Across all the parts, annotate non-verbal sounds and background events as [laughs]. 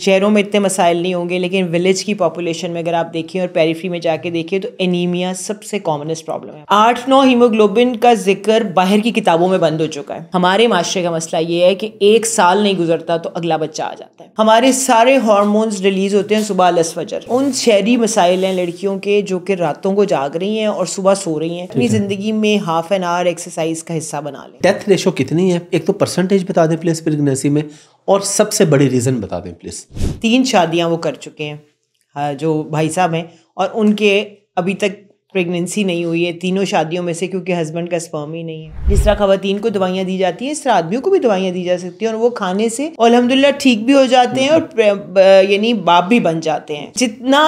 शहरों में इतने मसाइल नहीं होंगे लेकिन विलेज की पॉपुलेशन में अगर आप देखिए और पेरीफ्री में जाके देखें तो एनीमिया सबसे कॉमनेस्ट प्रॉब्लम है आठ नौ हीमोग्लोबिन का जिक्र बाहर की किताबों में बंद हो चुका है हमारे माशरे का मसला ये है कि एक साल नहीं गुजरता तो अगला बच्चा आ जाता है हमारे सारे हॉर्मोन्स रिलीज होते हैं सुबह अलस वजर उन शहरी मसाइल हैं लड़कियों के जो कि रातों को जाग रही हैं और सुबह सो रही हैं अपनी जिंदगी में हाफ एन आवर एक्सरसाइज का हिस्सा बना लें डेथ रेशो कितनी है एक तो परसेंटेज बता दें प्लेस प्रेगनेंसी में और सबसे बड़े रीज़न बता दें प्लीज़ तीन शादियां वो कर चुके हैं हाँ, जो भाई साहब हैं और उनके अभी तक प्रेगनेंसी नहीं हुई है तीनों शादियों में से क्योंकि हस्बैंड का स्पर्म ही नहीं है जिस तरह खातन को दवाइयाँ दी जाती हैं इस तरह आदमियों को भी दवाइयाँ दी जा सकती हैं और वो खाने से और अलहमदिल्ला ठीक भी हो जाते हैं और यानी बाप भी बन जाते हैं जितना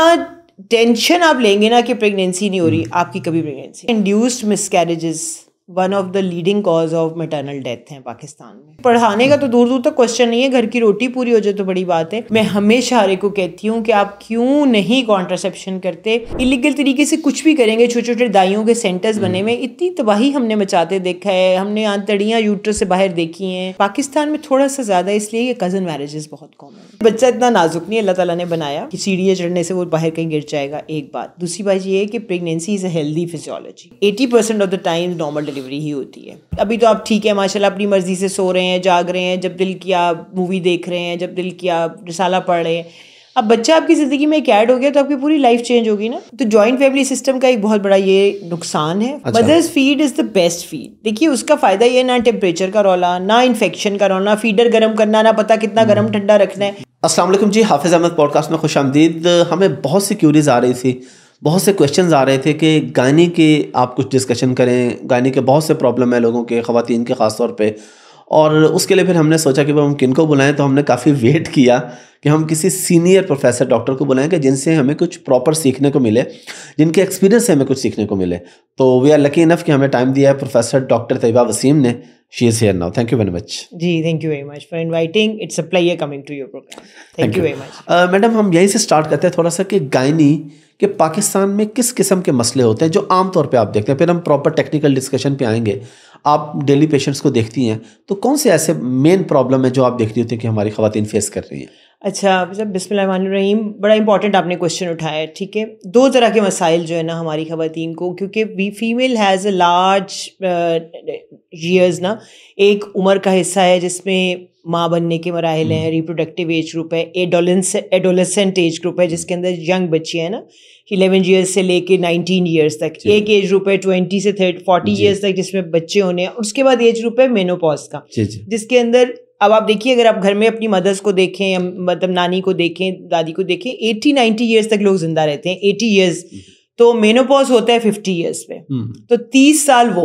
टेंशन आप लेंगे ना कि प्रेगनेंसी नहीं हो रही आपकी कभी pregnancy induced miscarriages one of the leading cause of maternal death है पाकिस्तान में पढ़ाने का तो दूर दूर तक क्वेश्चन नहीं है घर की रोटी पूरी हो जाए तो बड़ी बात है मैं हमेशा हरे को कहती हूँ कि आप क्यों नहीं कॉन्ट्रासेप्शन करते इलीगल तरीके से कुछ भी करेंगे छोटे छोटे दाइयों के सेंटर्स बने हुए इतनी तबाही हमने मचाते देखा है हमने आंतड़ियाँ यूटर से बाहर देखी हैं पाकिस्तान में थोड़ा सा ज़्यादा इसलिए ये कज़न मैरिजेस बहुत कॉमन है बच्चा इतना नाजुक नहीं अल्लाह तला ने बनाया कि सीढ़ियाँ चढ़ने से वो बाहर कहीं गिर जाएगा एक बात दूसरी बात ये है कि pregnancy is a healthy physiology eighty percent of the time normal delivery ही होती है अभी तो आप ठीक है माशाल्लाह अपनी मर्ज़ी से सो रहे हैं जाग रहे हैं जब दिल किया मूवी देख रहे हैं जब दिल किया रिसाला पढ़ रहे हैं अब बच्चा आपकी ज़िंदगी में एक ऐड हो गया तो आपकी पूरी लाइफ चेंज होगी ना तो जॉइंट फैमिली सिस्टम का एक बहुत बड़ा ये नुकसान है mother's feed is the best feed देखिए उसका फ़ायदा ये ना टेम्परेचर का रोला ना इन्फेक्शन का रोना फीडर गर्म करना ना पता कितना गर्म हम्म। ठंडा रखना है असलम जी हाफिज़ अहमद पॉडकास्ट में खुश आमदीद हमें बहुत सी क्यूरीज आ रही थी बहुत से क्वेश्चंस आ रहे थे कि गायनी के आप कुछ डिस्कशन करें गायनी के बहुत से प्रॉब्लम है लोगों के ख़वान के ख़ास तौर पर और उसके लिए फिर हमने सोचा कि भाई हम किन को बुलाएँ तो हमने काफ़ी वेट किया कि हम किसी सीनियर प्रोफेसर डॉक्टर को बुलाएँगे कि जिनसे हमें कुछ प्रॉपर सीखने को मिले जिनके एक्सपीरियंस से हमें कुछ सीखने को मिले तो वी आर लकी इनफ कि हमें टाइम दिया है प्रोफेसर डॉक्टर तयबा वसीम ने she is here now thank you very much जी thank you very much for inviting it's a pleasure coming to your programme thank you very much madam हम यहीं से start करते हैं थोड़ा सा कि गायनी कि पाकिस्तान में किस किस्म के मसले होते हैं जो आमतौर पे आप देखते हैं फिर हम प्रॉपर टेक्निकल डिस्कशन पे आएंगे आप डेली पेशेंट्स को देखती हैं तो कौन से ऐसे मेन प्रॉब्लम है जो आप देखती होती हैं कि हमारी खातन फेस कर रही हैं अच्छा बिस्मिल रहीम बड़ा इंपॉर्टेंट आपने क्वेश्चन उठाया है ठीक है दो तरह के मसाइल जो है ना हमारी ख़वान को क्योंकि we female has a large years ना एक उम्र का हिस्सा है जिसमें माँ बनने के मराहल हैं रिप्रोडक्टिव एज ग्रुप है एडोलेंस एडोलेसेंट एज ग्रुप है जिसके अंदर यंग बच्चे हैं ना इलेवन ईयर्स से लेके नाइनटीन ईयर्स तक एक एज ग्रुप है ट्वेंटी से थर्ट फोर्टी ईयर्स तक जिसमें बच्चे होने हैं उसके बाद एज ग्रुप है मेनोपॉज का जिसके अंदर अब आप देखिए अगर आप घर में अपनी मदर्स को देखें मतलब नानी को देखें दादी को देखें एट्टी नाइन्टी ईयर्स तक लोग जिंदा रहते हैं एटी ईयर्स हम्म। तो मेनोपॉज होता है फिफ्टी ईयर्स पे हम्म। तो तीस साल वो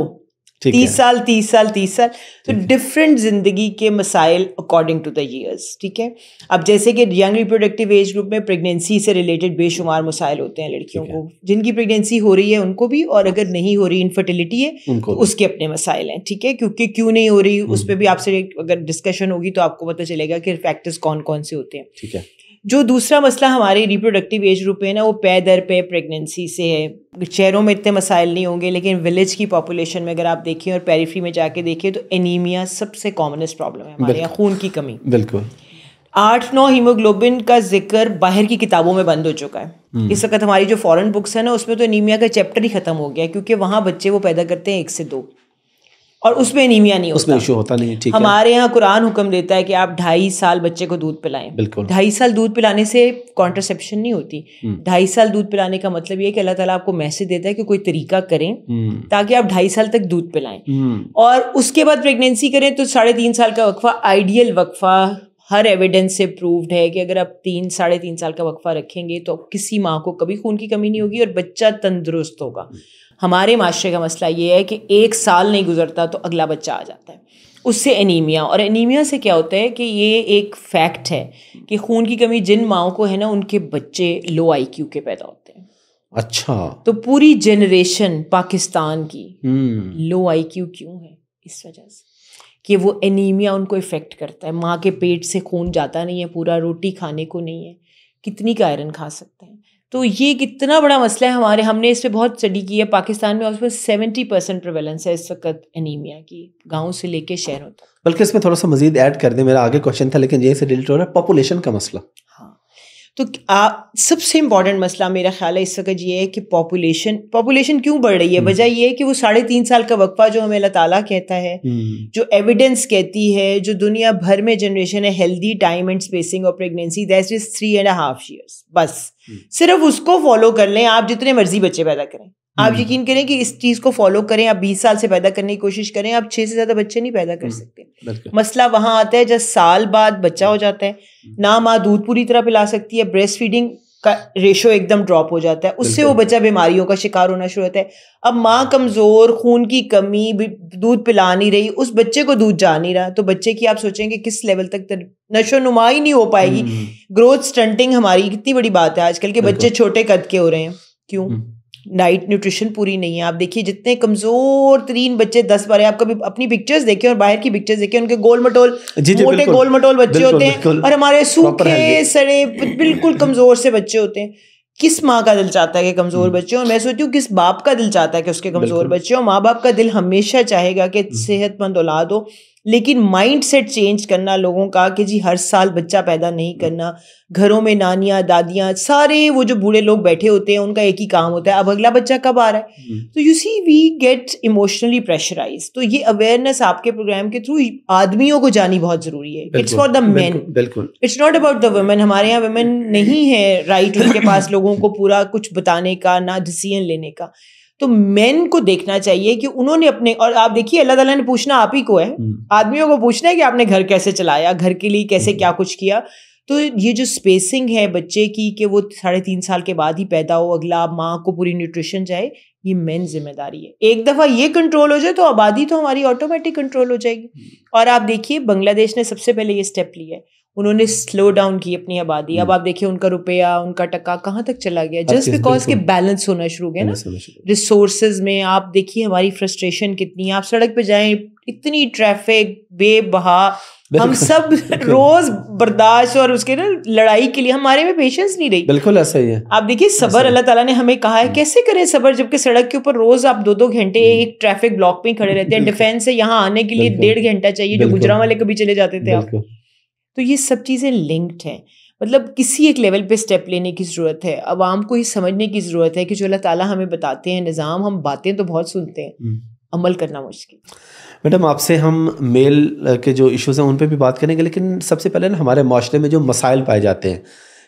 तीस साल तीस साल तीस साल तो डिफरेंट जिंदगी के मसाइल अकॉर्डिंग टू द ईयर्स ठीक है अब जैसे कि यंग रिप्रोडक्टिव एज ग्रुप में प्रेगनेंसी से रिलेटेड बेशुमार मसाइल होते हैं लड़कियों को जिनकी प्रेगनेंसी हो रही है उनको भी और अगर नहीं हो रही इनफर्टिलिटी है तो उसके अपने मसाइल हैं ठीक है क्योंकि क्यों नहीं हो रही हम्म। उस पर भी आपसे अगर डिस्कशन होगी तो आपको पता चलेगा कि फैक्टर्स कौन कौन से होते हैं ठीक है जो दूसरा मसला हमारे रिप्रोडक्टिव एज ग्रुप है ना वो पे दर पे प्रेगनेंसी से है शहरों में इतने मसाइल नहीं होंगे लेकिन विलेज की पॉपुलेशन में अगर आप देखें और पेरीफ्री में जाके देखें तो एनीमिया सबसे कॉमनेस्ट प्रॉब्लम है हमारे यहाँ खून की कमी बिल्कुल आठ नौ हीमोग्लोबिन का जिक्र बाहर की किताबों में बंद हो चुका है हम्म। इस वक्त हमारी जो फॉरेन बुक्स है ना उसमें तो एनीमिया का चैप्टर ही खत्म हो गया क्योंकि वहाँ बच्चे वो पैदा करते हैं एक से दो और उसमें एनीमिया नहीं उसमें इशू होता नहीं ठीक हमारे यहाँ कुरान हुक्म देता है कि आप ढाई साल बच्चे को दूध पिलाएं बिल्कुल ढाई साल दूध पिलाने से कॉन्ट्रसेप्शन नहीं होती हम्म। ढाई साल दूध पिलाने का मतलब ये कि अल्लाह ताला आपको मैसेज देता है कि कोई तरीका करें हम्म। ताकि आप ढाई साल तक दूध पिलाएं हम्म। और उसके बाद प्रेगनेंसी करें तो साढ़े तीन साल का वक्फा आइडियल वक्फा हर एविडेंस से प्रूव्ड है कि अगर आप तीन साढ़े तीन साल का वक्फा रखेंगे तो किसी माँ को कभी खून की कमी नहीं होगी और बच्चा तंदुरुस्त होगा हमारे माशरे का मसला ये है कि एक साल नहीं गुजरता तो अगला बच्चा आ जाता है उससे एनीमिया और एनीमिया से क्या होता है कि ये एक फैक्ट है कि खून की कमी जिन माओ को है ना उनके बच्चे लो क्यू के पैदा होते हैं अच्छा तो पूरी जनरेशन पाकिस्तान की लो हम्म। क्यू क्यों है इस वजह से कि वो एनीमिया उनको इफ़ेक्ट करता है माँ के पेट से खून जाता नहीं है पूरा रोटी खाने को नहीं है कितनी का आयरन खा सकते हैं तो ये कितना बड़ा मसला है हमारे हमने इस पर बहुत स्टडी की है पाकिस्तान में उसमें सेवेंटी परसेंट प्रवेलेंस है इस वक्त एनीमिया की गाँव से लेके शहरों तक बल्कि इसमें थोड़ा सा मजीद ऐड कर दें मेरा आगे क्वेश्चन था लेकिन ये से रिलेटेड हो रहा है पॉपुलेशन का मसला तो सबसे इम्पॉर्टेंट मसला मेरा ख्याल है इस वक्त ये है कि पॉपुलेशन पॉपुलेशन क्यों बढ़ रही है हम्म। वजह यह है कि वो साढ़े तीन साल का वक्फा जो हमें अल्लाह ताला कहता है हम्म। जो एविडेंस कहती है जो दुनिया भर में जनरेशन है हेल्दी टाइम एंड स्पेसिंग और pregnancy that is three and half years बस हम्म। सिर्फ उसको फॉलो कर लें आप जितने मर्जी बच्चे पैदा करें आप हम्म। यकीन करें कि इस चीज को फॉलो करें आप बीस साल से पैदा करने की कोशिश करें आप छह से ज्यादा बच्चे नहीं पैदा कर हम्म। सकते मसला वहां आता है जब साल बाद बच्चा हो हम्म। जाता है ना माँ दूध पूरी तरह पिला सकती है ब्रेस्ट फीडिंग का रेशो एकदम ड्रॉप हो जाता है उससे वो बच्चा बीमारियों का शिकार होना शुरू होता है अब माँ कमज़ोर खून की कमी दूध पिला नहीं रही उस बच्चे को दूध जा नहीं रहा तो बच्चे की आप सोचेंगे किस लेवल तक नशो नुमा ही नहीं हो पाएगी ग्रोथ स्टंटिंग हमारी कितनी बड़ी बात है आजकल के बच्चे छोटे कद के हो रहे हैं क्यों नाइट न्यूट्रिशन पूरी नहीं है आप देखिए जितने कमजोर तरीन बच्चे दस बारह आप कभी अपनी पिक्चर्स देखे और बाहर की पिक्चर्स देखें उनके गोल मटोल मोटे गोल मटोल बच्चे होते हैं और हमारे सूखे सड़े बिल्कुल कमजोर से बच्चे होते हैं किस माँ का दिल चाहता है कि कमज़ोर हम्म। बच्चे और मैं सोचती हूँ किस बाप का दिल चाहता है कि उसके कमज़ोर बच्चे और माँ बाप का दिल हमेशा चाहेगा कि हम्म। सेहतमंद औलाद हो लेकिन माइंड सेट चेंज करना लोगों का कि जी हर साल बच्चा पैदा नहीं हम्म। करना घरों में नानियाँ दादियाँ सारे वो जो बूढ़े लोग बैठे होते हैं उनका एक ही काम होता है अब अगला बच्चा कब आ रहा है हम्म। तो you see we get emotionally pressurise तो ये अवेयरनेस आपके प्रोग्राम के थ्रू आदमियों को जानी बहुत ज़रूरी है इट्स फॉर द मैन बिल्कुल it's not about the women हमारे यहाँ वुमेन नहीं है राइट right उनके पास लोगों को पूरा कुछ बताने का ना डिसीजन लेने का तो मेन को देखना चाहिए कि उन्होंने अपने और आप देखिए अल्लाह ताला ने पूछना आप ही को है हम्म। आदमियों को पूछना है कि आपने घर कैसे चलाया घर के लिए कैसे हम्म। क्या कुछ किया तो ये जो स्पेसिंग है बच्चे की कि वो साढ़े तीन साल के बाद ही पैदा हो अगला माँ को पूरी न्यूट्रिशन जाए ये मेन जिम्मेदारी है एक दफ़ा ये कंट्रोल हो जाए तो आबादी तो हमारी ऑटोमेटिक कंट्रोल हो जाएगी हम्म। और आप देखिए बांग्लादेश ने सबसे पहले ये स्टेप लिया है उन्होंने स्लो डाउन की अपनी आबादी अब हम्म। आप देखिए उनका रुपया उनका टक्का कहाँ तक चला गया जस्ट बिकॉज के बैलेंस होना शुरू हो गया ना रिसोर्सेज में आप देखिए हमारी फ्रस्ट्रेशन कितनी आप सड़क पे जाएं इतनी ट्रैफिक बेबहा हम सब [laughs] रोज बर्दाश्त और उसके ना लड़ाई के लिए हमारे में पेशेंस नहीं रही बिल्कुल ऐसा ही है आप देखिए सबर अल्लाह ताला ने हमें कहा है हम्म। कैसे करें सबर जबकि सड़क के ऊपर रोज आप दो दो घंटे हम्म। एक ट्रैफिक ब्लॉक में खड़े रहते हैं डिफेंस से यहाँ आने के लिए डेढ़ घंटा चाहिए जो गुजरा वाले कभी चले जाते थे आप तो ये सब चीज़ें लिंक्ड हैं मतलब किसी एक लेवल पे स्टेप लेने की ज़रूरत है आवाम को ये समझने की ज़रूरत है कि जो अल्लाह ताला हमें बताते हैं निज़ाम हम बातें तो बहुत सुनते हैं हम्म। अमल करना मुश्किल मैडम आपसे हम मेल के जो इश्यूज़ हैं उन पर भी बात करेंगे लेकिन सबसे पहले ना हमारे माशरे में जो मसाइल पाए जाते हैं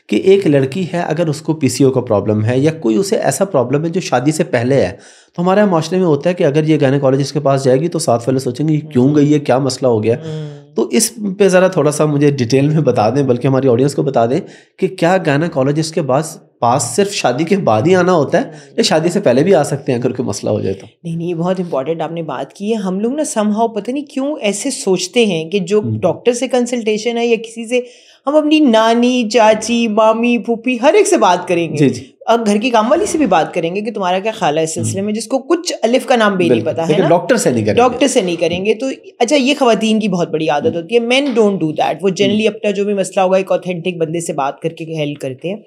कि एक लड़की है अगर उसको पीसीओ का प्रॉब्लम है या कोई उसे ऐसा प्रॉब्लम है जो शादी से पहले है तो हमारे माशरे में होता है कि अगर ये कॉलेज के पास जाएगी तो साथ वाले सोचेंगे क्यों गई है क्या मसला हो गया हम्म। तो इस पे ज़रा थोड़ा सा मुझे डिटेल में बता दें बल्कि हमारी ऑडियंस को बता दें कि क्या गायनाकोलॉजिस्ट के पास पास सिर्फ शादी के बाद ही आना होता है या शादी से पहले भी आ सकते हैं अगर कोई मसला हो जाए तो नहीं नहीं बहुत इंपॉर्टेंट आपने बात की है हम लोग ना समहाओ पता नहीं क्यों ऐसे सोचते हैं कि जो डॉक्टर हम्म। से कंसल्टेशन है या किसी से हम अपनी नानी चाची मामी फूफी हर एक से बात करेंगे जी जी अब घर की काम वाली से भी बात करेंगे कि तुम्हारा क्या ख्याल है इस सिलसिले हम्म। में जिसको कुछ अलिफ का नाम भी नहीं पता है डॉक्टर से नहीं करेंगे डॉक्टर से नहीं करेंगे तो अच्छा ये खातन की बहुत बड़ी आदत हम्म। होती है मैन डोंट डू दैट वो जनरली हम्म। अपना जो भी मसला होगा एक ऑथेंटिक बंदे से बात करके हेल्प करते हैं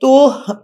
तो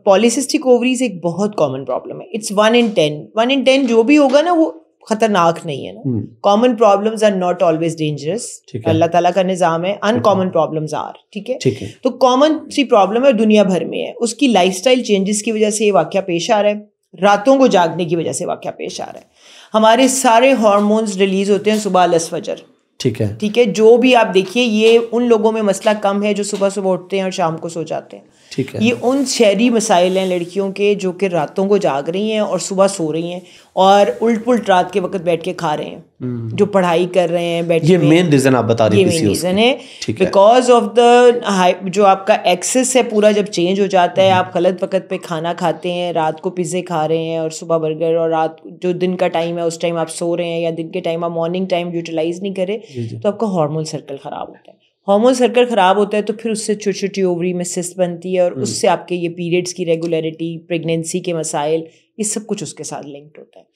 पॉलिसिस्टिक ओवरीज एक बहुत कॉमन प्रॉब्लम है it's one in ten one in ten जो भी होगा ना वो खतरनाक नहीं है ना common problems are not always dangerous अल्लाह ताला का निज़ाम है अनकॉमन प्रॉब्लम्स आर ठीक है ठीक है तो कॉमन सी प्रॉब्लम है दुनिया भर में है उसकी लाइफस्टाइल चेंजेस की वजह से ये वाक्य पेश आ रहा है रातों को जागने की वजह से वाक्य पेश आ रहा है हमारे सारे हॉर्मोन्स रिलीज होते हैं सुबह लस फजर ठीक है ठीक है जो भी आप देखिए ये उन लोगों में मसला कम है जो सुबह सुबह उठते हैं और शाम को सो जाते हैं ठीक है ये उन शहरी मसाइल हैं लड़कियों के जो कि रातों को जाग रही हैं और सुबह सो रही हैं और उल्ट पुलट रात के वक्त बैठ के खा रहे हैं हम्म। जो पढ़ाई कर रहे हैं बैठ ये मेन रीज़न आप बता रही ये मेन रीज़न है बिकॉज ऑफ द जो आपका एक्सेस है पूरा जब चेंज हो जाता है हम्म। आप गलत वक्त पे खाना खाते हैं रात को पिज़्ज़े खा रहे हैं और सुबह बर्गर और रात जो दिन का टाइम है उस टाइम आप सो रहे हैं या दिन के टाइम आप मॉर्निंग टाइम यूटिलाइज नहीं करें तो आपका हॉर्मोन सर्कल ख़राब होता है हॉर्मोन सर्कल ख़राब होता है तो फिर उससे छोटी छोटी ओवरी में सिस्ट बनती है और हम्म। उससे आपके ये पीरियड्स की रेगुलरिटी प्रेगनेंसी के मसाइल ये सब कुछ उसके साथ लिंक्ड होता है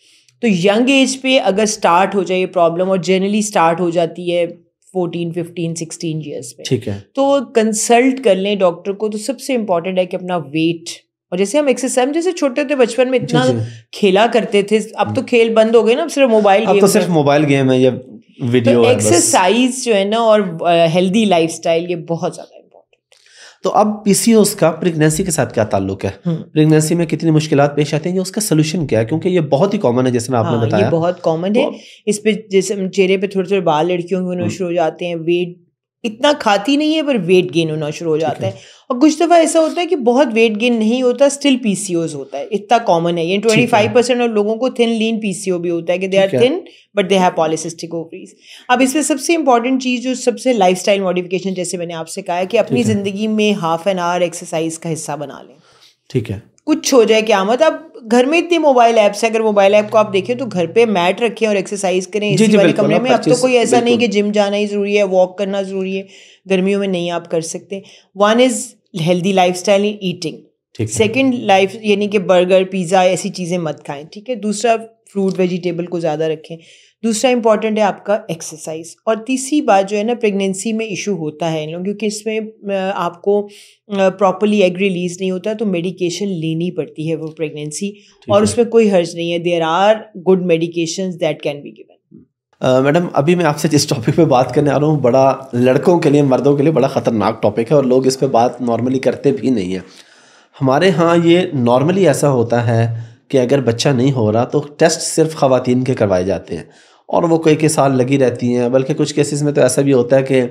तो यंग एज पे अगर स्टार्ट हो जाए ये प्रॉब्लम और जनरली स्टार्ट हो जाती है फोर्टीन फिफ्टीन सिक्सटीन ईयर्स में ठीक है तो कंसल्ट कर लें डॉक्टर को तो सबसे इम्पॉर्टेंट है कि अपना वेट और जैसे हम एक्सरसाइज जैसे छोटे थे बचपन में इतना खेला करते थे अब तो खेल बंद हो गए ना अब सिर्फ मोबाइल तो सिर्फ मोबाइल गेम है या वीडियो तो एक्सरसाइज जो है ना और हेल्दी लाइफ ये बहुत ज़्यादा तो अब पी का प्रेगनेंसी के साथ क्या ताल्लुक है प्रेगनेंसी हम्म। में कितनी मुश्किल पेश आती हैं उसका सोल्यूशन क्या है क्योंकि ये बहुत ही कॉमन है जैसे आपने हाँ, बताया ये बहुत कॉमन है तो इस पे जैसे चेहरे पे थोड़े थोड़े बाल लड़कियों के होने हम्म। शुरू हो जाते हैं वेट इतना खाती नहीं है पर वेट गेन होना शुरू हो जाता है और कुछ दफ़ा ऐसा होता है कि बहुत वेट गेन नहीं होता स्टिल पी होता है इतना कॉमन है ये ट्वेंटी फाइव परसेंट और लोगों को थिन लीन पीसीओ भी होता है कि they are thin but they have polycystic ovaries अब इसमें सबसे इंपॉर्टेंट चीज़ जो सबसे लाइफ स्टाइल मॉडिफिकेशन जैसे मैंने आपसे कहा है कि अपनी ज़िंदगी में हाफ एन आवर एक्सरसाइज का हिस्सा बना लें ठीक है कुछ हो जाए क्या मत आप घर में इतने मोबाइल ऐप्स हैं अगर मोबाइल ऐप को आप देखें तो घर पे मैट रखें और एक्सरसाइज करें इसी वाले कमरे में अब तो कोई ऐसा नहीं कि जिम जाना ही ज़रूरी है वॉक करना ज़रूरी है गर्मियों में नहीं आप कर सकते one is healthy life style in eating second life यानी कि बर्गर पिज़्ज़ा ऐसी चीज़ें मत खाएं ठीक है दूसरा फ्रूट वेजिटेबल को ज़्यादा रखें दूसरा इंपॉर्टेंट है आपका एक्सरसाइज और तीसरी बात जो है ना प्रेगनेंसी में इशू होता है इन लोग क्योंकि इसमें आपको प्रॉपरली एग रिलीज नहीं होता तो मेडिकेशन लेनी पड़ती है वो प्रेगनेंसी और उसमें कोई हर्ज नहीं है there are good medication that can be given madam uh, अभी मैं आपसे जिस टॉपिक पे बात करने आ रहा हूँ बड़ा लड़कों के लिए मर्दों के लिए बड़ा ख़तरनाक टॉपिक है और लोग इस पर बात नॉर्मली करते भी नहीं हैं हमारे यहाँ ये नॉर्मली ऐसा होता है कि अगर बच्चा नहीं हो रहा तो टेस्ट सिर्फ ख़वान के करवाए जाते हैं और वो कई कई साल लगी रहती हैं बल्कि कुछ केसेस में तो ऐसा भी होता है कि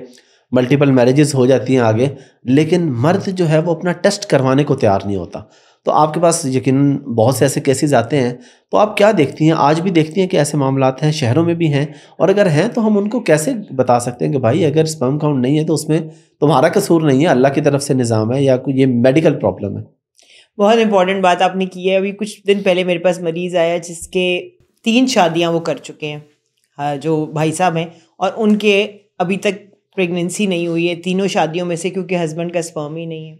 मल्टीपल मैरिजेस हो जाती हैं आगे लेकिन मर्द जो है वो अपना टेस्ट करवाने को तैयार नहीं होता तो आपके पास यकीन बहुत से ऐसे केसेस आते हैं तो आप क्या देखती हैं आज भी देखती हैं कि ऐसे मामला हैं शहरों में भी हैं और अगर हैं तो हम उनको कैसे बता सकते हैं कि भाई अगर स्पम काउंट नहीं है तो उसमें तुम्हारा कसूर नहीं है अल्लाह की तरफ से निज़ाम है या कोई ये मेडिकल प्रॉब्लम है बहुत इंपॉर्टेंट बात आपने की है अभी कुछ दिन पहले मेरे पास मरीज़ आया जिसके तीन शादियाँ वो कर चुके हैं हाँ, जो भाई साहब हैं और उनके अभी तक प्रेगनेंसी नहीं हुई है तीनों शादियों में से क्योंकि हस्बैंड का स्पर्म ही नहीं है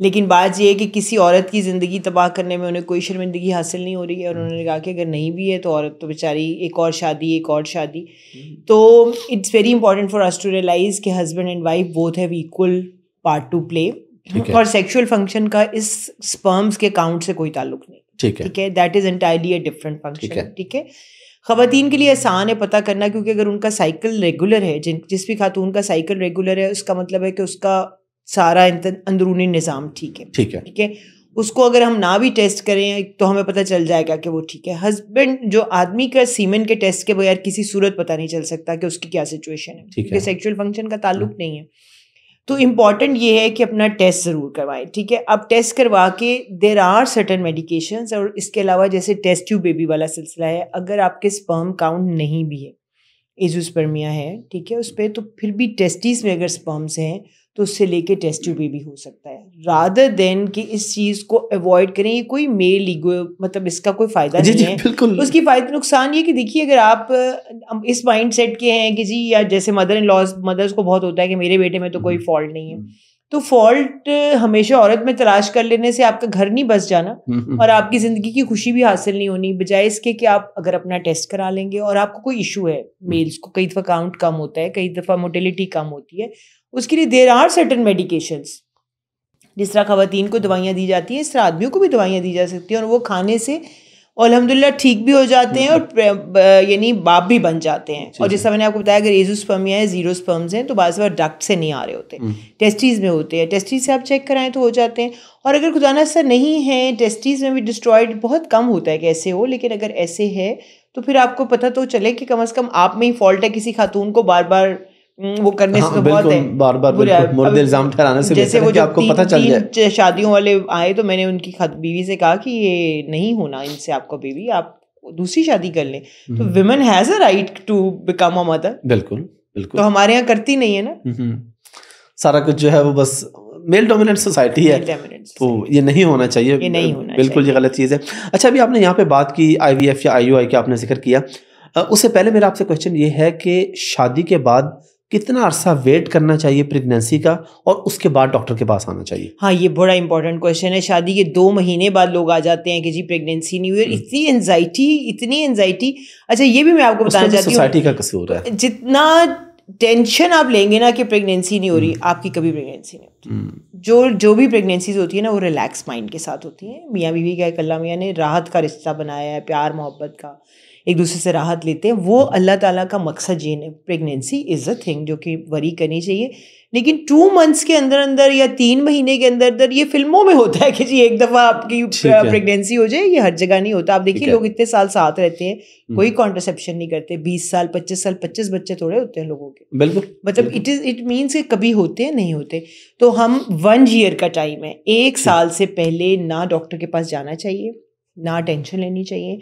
लेकिन बात यह है कि किसी औरत की ज़िंदगी तबाह करने में उन्हें कोई शर्मिंदगी हासिल नहीं हो रही है और उन्होंने कहा कि अगर नहीं भी है तो औरत तो बेचारी एक और शादी एक और शादी हम्म। तो it's very important for us to realise कि husband and wife both have equal part to play और सेक्सुअल फंक्शन का इस स्पर्म्स के काउंट से कोई ताल्लुक नहीं ठीक है ठीक है that is entirely a different function ठीक है ख़वान के लिए आसान है पता करना क्योंकि अगर उनका साइकिल रेगुलर है जिन जिस भी खातून का साइकिल रेगुलर है उसका मतलब है कि उसका सारा अंदरूनी निज़ाम ठीक है ठीक है ठीक है उसको अगर हम ना भी टेस्ट करें तो हमें पता चल जाएगा कि वो ठीक है हस्बैंड जो आदमी का सीमेंट के टेस्ट के बगैर किसी सूरत पता नहीं चल सकता कि उसकी क्या सिचुएशन है क्योंकि सेक्सुअल फंक्शन का ताल्लुक हाँ। नहीं है तो इम्पॉर्टेंट ये है कि अपना टेस्ट ज़रूर करवाएं ठीक है अब टेस्ट करवा के देर आर सर्टन मेडिकेशंस और इसके अलावा जैसे टेस्ट ट्यूब बेबी वाला सिलसिला है अगर आपके स्पर्म काउंट नहीं भी है एजुस्पर्मिया है ठीक है उस पर तो फिर भी टेस्टिस में अगर स्पर्म्स हैं तो उससे लेके टेस्ट ट्यूब भी हो सकता है रादर देन कि इस चीज को अवॉइड करें ये कोई मेल लीगो मतलब इसका कोई फायदा जी, नहीं जी, है बिल्कुल उसकी फायदा नुकसान ये कि देखिए अगर आप इस माइंड सेट के हैं कि जी या जैसे मदर इन लॉज मदर्स को बहुत होता है कि मेरे बेटे में तो कोई फॉल्ट हम्म। नहीं है हम्म। तो फॉल्ट हमेशा औरत में तलाश कर लेने से आपका घर नहीं बस जाना हम्म, और आपकी ज़िंदगी की खुशी भी हासिल नहीं होनी बजाय इसके कि आप अगर अपना टेस्ट करा लेंगे और आपको कोई इशू है मेल्स को कई दफ़ा काउंट कम होता है कई दफ़ा मोटिलिटी कम होती है उसके लिए देर आर सर्टन मेडिकेशंस जिस तरह खातन को दवाइयाँ दी जाती हैं इस तरह आदमियों को भी दवाइयाँ दी जा सकती हैं और वो खाने से और अलहमदिल्ला ठीक भी हो जाते हैं और हम्म। यानी बाप भी बन जाते हैं और जैसा मैंने आपको बताया अगर एजोस्पर्मिया है स्पर्म्स हैं तो बाज़ डक्ट से नहीं आ रहे होते हम्म। टेस्टीज़ में होते हैं टेस्टीज से आप चेक कराएं तो हो जाते हैं और अगर खुदाना सर नहीं है टेस्टीज़ में भी डिस्ट्रॉयड बहुत कम होता है कि ऐसे हो लेकिन अगर ऐसे है तो फिर आपको पता तो चले कि कम अज़ कम आप में ही फॉल्ट है किसी खातून को बार बार हम्म, वो करने हाँ, से तो बहुत है बार बार मुर्द इल्जाम ठहराने से जैसे वो जो आपको पता चल जाए शादियों वाले आए तो मैंने उनकी बीवी से कहा कि ये नहीं होना इनसे आपका बीवी आप दूसरी शादी कर लें तो women has a right to become a mother बिल्कुल बिल्कुल तो हमारे यहाँ करती नहीं है ना हम्म, हम्म। सारा कुछ जो है वो बस मेल डोमिनेंट सोसाइटी है तो ये नहीं होना चाहिए ये नहीं होना बिल्कुल ये गलत चीज़ है अच्छा अभी आपने यहाँ पे बात की आईवीएफ या आईयूआई का आपने जिक्र किया उससे पहले मेरा आपसे क्वेश्चन ये है कि शादी के बाद कितना अरसा वेट करना चाहिए प्रेगनेंसी का और उसके बाद डॉक्टर के पास आना चाहिए हाँ ये बड़ा इंपॉर्टेंट क्वेश्चन है शादी के दो महीने बाद लोग आ जाते हैं कि जी प्रेगनेंसी नहीं हुई इतनी एनजाइटी इतनी एनजाइटी अच्छा ये भी मैं आपको बताना तो चाहती हूँ सोसाइटी का कसूर है जितना टेंशन आप लेंगे ना कि प्रेगनेंसी नहीं हो रही आपकी कभी प्रेगनेंसी नहीं होती हम्म। जो जो भी प्रेगनेंसीज होती है ना वो रिलैक्स माइंड के साथ होती है मियाँ बीवी का एक अल्लाह मियाँ ने राहत का रिश्ता बनाया है प्यार मोहब्बत का एक दूसरे से राहत लेते हैं वो अल्लाह ताला का मकसद ये नहीं प्रेगनेंसी इज़ अ थिंग जो कि वरी करनी चाहिए लेकिन टू मंथ्स के अंदर अंदर या तीन महीने के अंदर अंदर ये फिल्मों में होता है कि जी एक दफ़ा आपकी प्रेगनेंसी हो जाए ये हर जगह नहीं होता आप देखिए लोग इतने साल साथ रहते हैं हम्म। कोई कॉन्ट्रसेप्शन नहीं करते बीस साल पच्चीस साल पच्चीस बच्चे थोड़े होते हैं लोगों के बिल्कुल मतलब इट इज़ इट मीन्स कि कभी होते हैं नहीं होते तो हम वन ईयर का टाइम है एक साल से पहले ना डॉक्टर के पास जाना चाहिए ना टेंशन लेनी चाहिए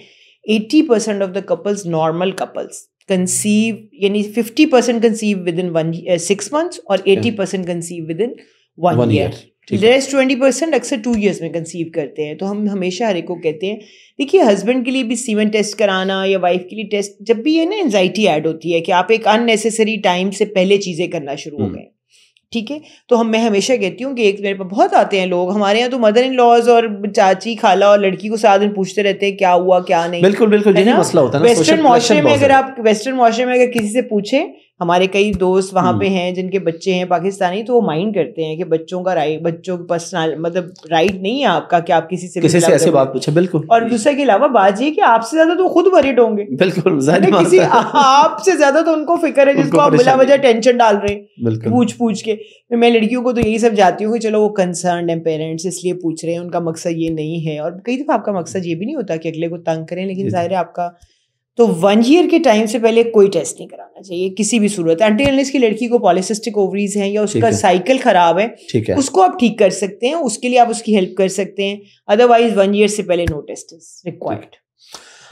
80% of the couples, couples couples, conceive, yani 50% conceive within one uh, six months और percent conceive within one year rest twenty percent अक्सर टू ईयर्स में कंसीव करते हैं तो हम हमेशा हर एक को कहते हैं देखिए हस्बैंड के लिए भी सीवन टेस्ट कराना या वाइफ के लिए टेस्ट जब भी ये ना एनजाइटी ऐड होती है कि आप एक अननेसेसरी टाइम से पहले चीज़ें करना शुरू हो हम्म। गए ठीक है तो हम मैं हमेशा कहती हूँ कि एक मेरे पास बहुत आते हैं लोग हमारे यहाँ तो मदर इन लॉज और चाची खाला और लड़की को सारा दिन पूछते रहते हैं क्या हुआ क्या नहीं बिल्कुल बिल्कुल मसला होता है वेस्टर्न माशरे में अगर आप वेस्टर्न माशरे में अगर किसी से पूछे हमारे कई दोस्त वहाँ पे हम्म। हैं जिनके बच्चे हैं पाकिस्तानी तो वो माइंड करते हैं कि बच्चों का राइट बच्चों का पर्सनल मतलब राइट नहीं है आपका कि आप किसी से किसी से ऐसे बात पूछे बिल्कुल और दूसरे के अलावा बात ये कि आपसे ज्यादा तो खुद वरीड होंगे बिल्कुल किसी आपसे ज्यादा तो उनको फिक्र है जिसको आप मिला वजह टेंशन डाल रहे हैं पूछ पूछ के मैं लड़कियों को तो यही जाती हूँ कि चलो वो कंसर्न है पेरेंट्स इसलिए पूछ रहे हैं उनका मकसद ये नहीं है और कई दफ़ा आपका मकसद ये भी नहीं होता कि अगले को तंग करें लेकिन ज़ाहिर है आपका तो वन ईयर के टाइम से पहले कोई टेस्ट नहीं कराना चाहिए किसी भी सूरत एंटीलनेस की लड़की को पॉलिसिस्टिक ओवरीज हैं या उसका साइकिल खराब है ठीक है उसको आप ठीक कर सकते हैं उसके लिए आप उसकी हेल्प कर सकते हैं अदरवाइज वन ईयर से पहले नो टेस्ट इज रिक्वायर्ड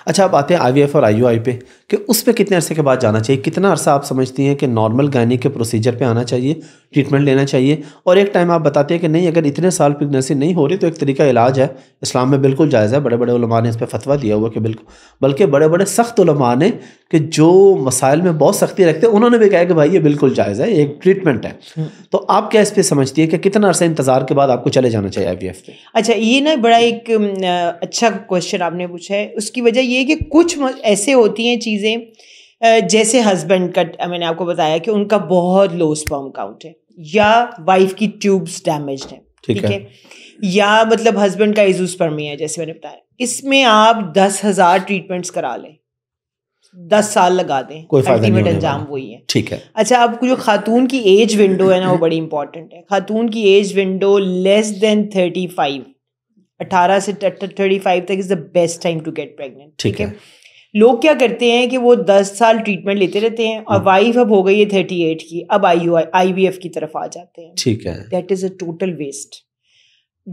अच्छा आप आते हैं आई और आई पे कि उस पर कितने अरसे के बाद जाना चाहिए कितना अरसा आप समझती हैं कि नॉर्मल गायनी के प्रोसीजर पे आना चाहिए ट्रीटमेंट लेना चाहिए और एक टाइम आप बताते हैं कि नहीं अगर इतने साल प्रेगनेंसी नहीं हो रही तो एक तरीका इलाज है इस्लाम में बिल्कुल जायज़ है बड़े बड़े उलमा ने इस पर फतवा दिया हुआ कि बिल्कुल बल्कि बड़े बड़े सख्त उलमा ने कि जो मसाइल में बहुत सख्ती रखते हैं उन्होंने भी कहा कि भाई ये बिल्कुल जायज़ है एक ट्रीटमेंट है हम्म। तो आप क्या इस पर समझती है कि कितना अरसा इंतज़ार के बाद आपको चले जाना चाहिए आई अच्छा ये ना बड़ा एक अच्छा क्वेश्चन आपने पूछा है उसकी वजह यह कि कुछ ऐसे होती हैं चीज़ चीज़ें जैसे हस्बैंड का मैंने आपको बताया कि उनका बहुत लो स्पर्म काउंट है या वाइफ की ट्यूब्स डैमेज है ठीक है या मतलब हस्बैंड का इजूस्पर्मिया है जैसे मैंने बताया इसमें आप दस हज़ार ट्रीटमेंट्स करा लें दस साल लगा दें अल्टीमेट अंजाम वही है ठीक है अच्छा अब जो खातून की एज विंडो है ना वो बड़ी इंपॉर्टेंट है खातून की age window less than thirty five अठारह से थर्टी फाइव तक is the best time to get pregnant ठीक है? लोग क्या करते हैं कि वो दस साल ट्रीटमेंट लेते रहते हैं और वाइफ हम्म। अब हो गई है थर्टी एट की अब आई यू आई की तरफ आ जाते हैं ठीक है that is a total waste